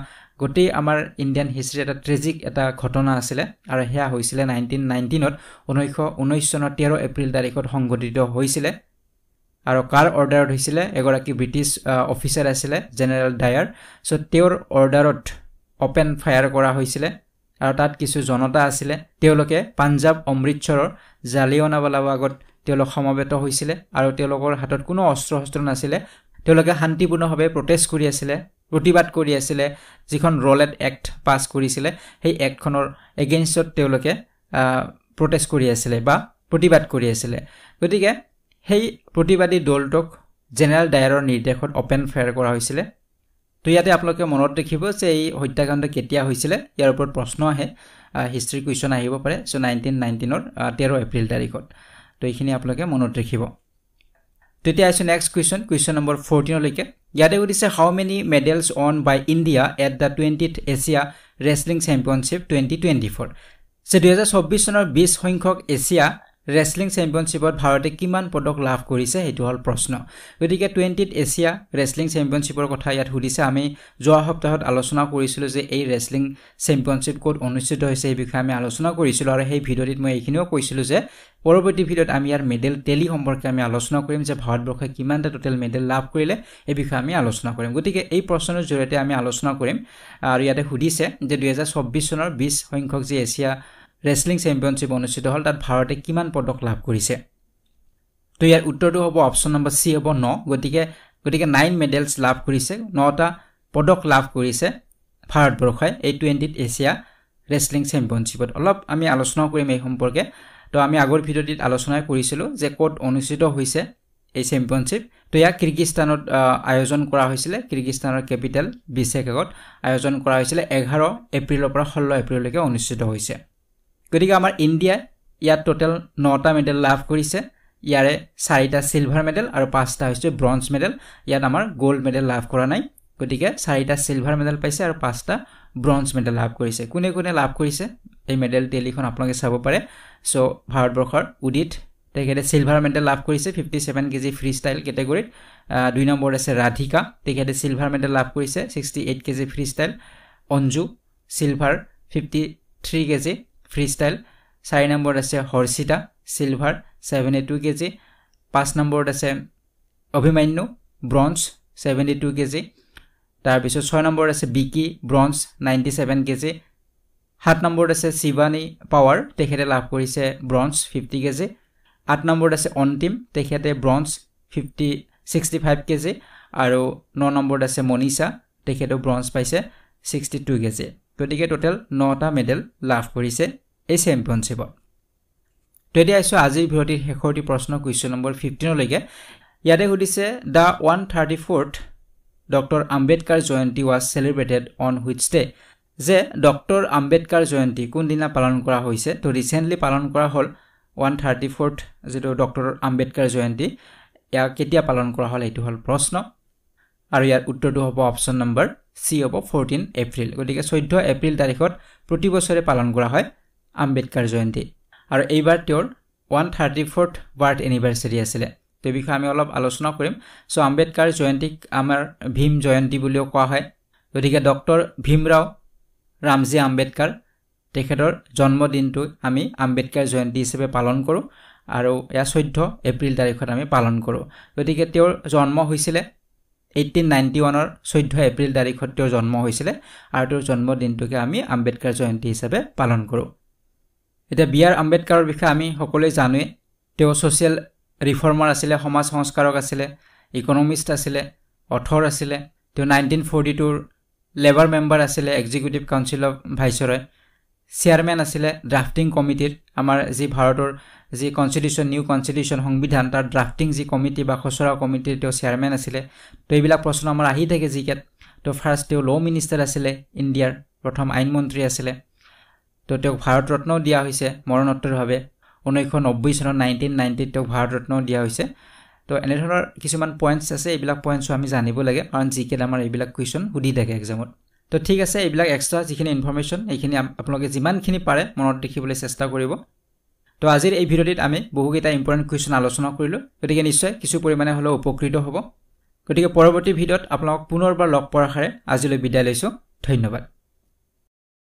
গোটেই আমাৰ ইণ্ডিয়ান হিষ্ট্ৰীৰ এটা ট্ৰেজিক এটা ঘটনা আছিলে আৰু সেয়া হৈছিলে নাইনটিন নাইনটিনত ঊনৈছশ ঊনৈছ চনৰ তেৰ এপ্ৰিল তাৰিখত সংঘটিত হৈছিলে আৰু কাৰ অৰ্ডাৰত হৈছিলে এগৰাকী ব্ৰিটিছ অফিচাৰ আছিলে জেনেৰেল ডায়াৰ চ' তেওঁৰ অৰ্ডাৰত অপেন ফায়াৰ কৰা হৈছিলে আৰু তাত কিছু জনতা আছিলে তেওঁলোকে পাঞ্জাব অমৃতসৰৰ আগত তেওঁলোক সমবেত হৈছিলে আৰু তেওঁলোকৰ হাতত কোনো অস্ত্ৰ শস্ত্ৰ নাছিলে তেওঁলোকে শান্তিপূৰ্ণভাৱে প্ৰটেষ্ট কৰি আছিলে প্ৰতিবাদ কৰি আছিলে যিখন ৰল এড এক্ট পাছ কৰিছিলে সেই এক্টখনৰ এগেইনষ্টত তেওঁলোকে প্ৰটেষ্ট কৰি আছিলে বা প্ৰতিবাদ কৰি আছিলে গতিকে সেই প্ৰতিবাদী দলটোক জেনেৰেল ডায়াৰৰ নিৰ্দেশত অপেন ফায়াৰ কৰা হৈছিলে তো ইয়াতে আপোনালোকে মনত ৰাখিব যে এই হত্যাকাণ্ড কেতিয়া হৈছিলে ইয়াৰ ওপৰত প্ৰশ্ন আহে হিষ্ট্ৰী কুৱেশ্যন আহিব পাৰে চ' নাইনটিন নাইনটিনৰ তেৰ এপ্ৰিল তাৰিখত তো এইখিনি আপোনালোকে মনত ৰাখিব তেতিয়া আহিছোঁ নেক্সট কুৱেশ্যন কুৱেশ্যন নম্বৰ ফৰ্টিনলৈকে ইয়াতে সুধিছে how many medals won by India at the twentieth Asia wrestling championship twenty twenty four say দুহেজাৰ চৌব্বিছ চনৰ বিছ সংখ্যক এছিয়া ৰেচলিং চেম্পিয়নশ্বিপত ভাৰতে কিমান পদক লাভ কৰিছে সেইটো হ'ল প্ৰশ্ন গতিকে টুৱেণ্টিত এছিয়া ৰেচলিং চেম্পিয়নশ্বিপৰ কথা ইয়াত সুধিছে আমি যোৱা সপ্তাহত আলোচনা কৰিছিলোঁ যে এই ৰেচলিং চেম্পিয়নশ্বিপ ক'ত অনুষ্ঠিত হৈছে এই বিষয়ে আমি আলোচনা কৰিছিলোঁ আৰু সেই ভিডিঅ'টিত মই এইখিনিও কৈছিলোঁ যে পৰৱৰ্তী ভিডিঅ'ত আমি ইয়াৰ মেডেল টেলি সম্পৰ্কে আমি আলোচনা কৰিম যে ভাৰতবৰ্ষই কিমানটা টোটেল মেডেল লাভ কৰিলে এই বিষয়ে আমি আলোচনা কৰিম গতিকে এই প্ৰশ্নটোৰ জৰিয়তে আমি আলোচনা কৰিম আৰু ইয়াতে সুধিছে যে দুহেজাৰ চৌব্বিছ চনৰ বিছ সংখ্যক যি এছিয়া ৰেচলিং চেম্পিয়নশ্বিপ অনুষ্ঠিত হ'ল তাত ভাৰতে কিমান পদক লাভ কৰিছে তো ইয়াৰ উত্তৰটো হ'ব অপশ্যন নম্বৰ চি হ'ব ন গতিকে গতিকে নাইন মেডেলছ লাভ কৰিছে নটা পদক লাভ কৰিছে ভাৰতবৰ্ষই এই টুৱেণ্টিত এছিয়া ৰেচলিং চেম্পিয়নশ্বিপত অলপ আমি আলোচনাও কৰিম এই সম্পৰ্কে তো আমি আগৰ ভিডিঅ'টিত আলোচনাই কৰিছিলোঁ যে ক'ত অনুষ্ঠিত হৈছে এই চেম্পিয়নশ্বিপ তো ইয়াক কিৰ্গিস্তানত আয়োজন কৰা হৈছিলে কিৰ্গিস্তানৰ কেপিটেল বিশেষ আয়োজন কৰা হৈছিলে এঘাৰ এপ্ৰিলৰ পৰা ষোল্ল এপ্ৰিললৈকে অনুষ্ঠিত হৈছে গতিকে আমাৰ ইণ্ডিয়াই ইয়াত ট'টেল নটা মেডেল লাভ কৰিছে ইয়াৰে চাৰিটা চিলভাৰ মেডেল আৰু পাঁচটা হৈছে ব্ৰঞ্জ মেডেল ইয়াত আমাৰ গ'ল্ড মেডেল লাভ কৰা নাই গতিকে চাৰিটা চিলভাৰ মেডেল পাইছে আৰু পাঁচটা ব্ৰঞ্জ মেডেল লাভ কৰিছে কোনে কোনে লাভ কৰিছে এই মেডেল টেলিখন আপোনালোকে চাব পাৰে চ' ভাৰতবৰ্ষৰ উদিত তেখেতে চিলভাৰ মেডেল লাভ কৰিছে fifty seven K G free style কেটেগৰীত দুই নম্বৰ আছে ৰাধিকা তেখেতে চিলভাৰ মেডেল লাভ কৰিছে sixty eight K G free style Anju silver fifty three K G free style চাৰি নম্বৰত আছে Harshita silver seventy two K G পাঁচ নম্বৰত আছে Abhimanyu bronze seventy two K G তাৰপিছত ছয় নম্বৰত আছে Vicky bronze ninety seven K G সাত নম্বৰত আছে শিৱানী পাৱাৰ তেখেতে লাভ কৰিছে ব্ৰঞ্জ ফিফটি কেজি আঠ নম্বৰত আছে অন্তিম তেখেতে bronze fifty sixty five KG আৰু ন নম্বৰত আছে মনীষা তেখেতেও ব্ৰঞ্জ পাইছে ছিক্সটি টু কেজি গতিকে টোটেল নটা মেডেল লাভ কৰিছে এই চেম্পিয়নশ্বিপত তো এতিয়া আহিছোঁ আজিৰ ভিৰতিৰ শেষৰটি প্ৰশ্ন কুৱেশ্যন নম্বৰ ফিফটিনলৈকে ইয়াতে সুধিছে the one thirty fourth doctor Ambedkar Jayanti was celebrated on which day যে ডক্টৰ আম্বেদকাৰ জয়ন্তী কোনদিনা পালন কৰা হৈছে তো ৰিচেণ্টলি পালন কৰা হ'ল ওৱান থাৰ্টি ফ'ৰ্থ যিটো ডক্টৰ আম্বেদকাৰ জয়ন্তী ইয়াক কেতিয়া পালন কৰা হ'ল এইটো হ'ল প্ৰশ্ন আৰু ইয়াৰ উত্তৰটো হ'ব অপশ্যন নম্বৰ চি হ'ব ফৰ্টিন এপ্ৰিল গতিকে চৈধ্য এপ্ৰিল তাৰিখত প্ৰতি বছৰে পালন কৰা হয় আম্বেদকাৰ জয়ন্তী আৰু এইবাৰ তেওঁৰ one thirty fourth birth anniversary আছিলে তো বিষয়ে আমি অলপ আলোচনা কৰিম চ' আম্বেদকাৰ জয়ন্তীক আমাৰ ভীম জয়ন্তী বুলিও কোৱা হয় গতিকে ডক্টৰ ভীমৰাও ৰামজী আম্বেদকাৰ তেখেতৰ জন্মদিনটো আমি আম্বেদকাৰ জয়ন্তী হিচাপে পালন কৰোঁ আৰু ইয়াৰ চৈধ্য এপ্ৰিল তাৰিখত আমি পালন কৰোঁ গতিকে তেওঁৰ জন্ম হৈছিলে এইটিন নাইণ্টি ওৱানৰ চৈধ্য এপ্ৰিল তাৰিখত তেওঁৰ জন্ম হৈছিলে আৰু তেওঁৰ জন্মদিনটোকে আমি আম্বেদকাৰ জয়ন্তী হিচাপে পালন কৰোঁ এতিয়া বি আৰ আম্বেদকাৰৰ বিষয়ে আমি সকলোৱে জানোৱেই তেওঁ ছ'চিয়েল ৰিফৰ্মাৰ আছিলে সমাজ সংস্কাৰক আছিলে ইকনমিষ্ট আছিলে অথৰ আছিলে তেওঁ নাইনটিন ফৰ্টি টুৰ লেবাৰ মেম্বাৰ আছিলে executive council of viceroy chairman আছিলে ড্ৰাফটিং কমিটিৰ আমাৰ যি ভাৰতৰ যি কনষ্টিটিউচন নিউ কনষ্টিটিউচন সংবিধান তাৰ ড্ৰাফটিং যি কমিটি বা খচৰা কমিটিৰ তেওঁ চেয়াৰমেন আছিলে তো এইবিলাক প্ৰশ্ন আমাৰ আহি থাকে জিকেত তো ফাৰ্ষ্ট তেওঁ ল' মিনিষ্টাৰ আছিলে ইণ্ডিয়াৰ প্ৰথম আইন মন্ত্ৰী আছিলে তো তেওঁক ভাৰত ৰত্নও দিয়া হৈছে মৰণোত্তৰভাৱে ঊনৈছশ নব্বৈ চনত নাইনটিন নাইণ্টিত তেওঁক ভাৰত ৰত্নও দিয়া হৈছে তো এনেধৰণৰ কিছুমান পইণ্টছ আছে এইবিলাক পইণ্টছো আমি জানিব লাগে কাৰণ জিকেত আমাৰ এইবিলাক কুৱেশ্যন সুধি থাকে একজামত তো ঠিক আছে এইবিলাক এক্সট্ৰা যিখিনি ইনফৰ্মেশ্যন এইখিনি আপোনালোকে যিমানখিনি পাৰে মনত ৰাখিবলৈ চেষ্টা কৰিব তো আজিৰ এই ভিডিঅ'টিত আমি বহুকেইটা ইম্পৰ্টেণ্ট কুৱেশ্যন আলোচনা কৰিলোঁ গতিকে নিশ্চয় কিছু পৰিমাণে হ'লেও উপকৃত হ'ব গতিকে পৰৱৰ্তী ভিডিঅ'ত আপোনালোকক পুনৰবাৰ লগ পৰাষাৰে আজিলৈ বিদায় লৈছোঁ ধন্যবাদ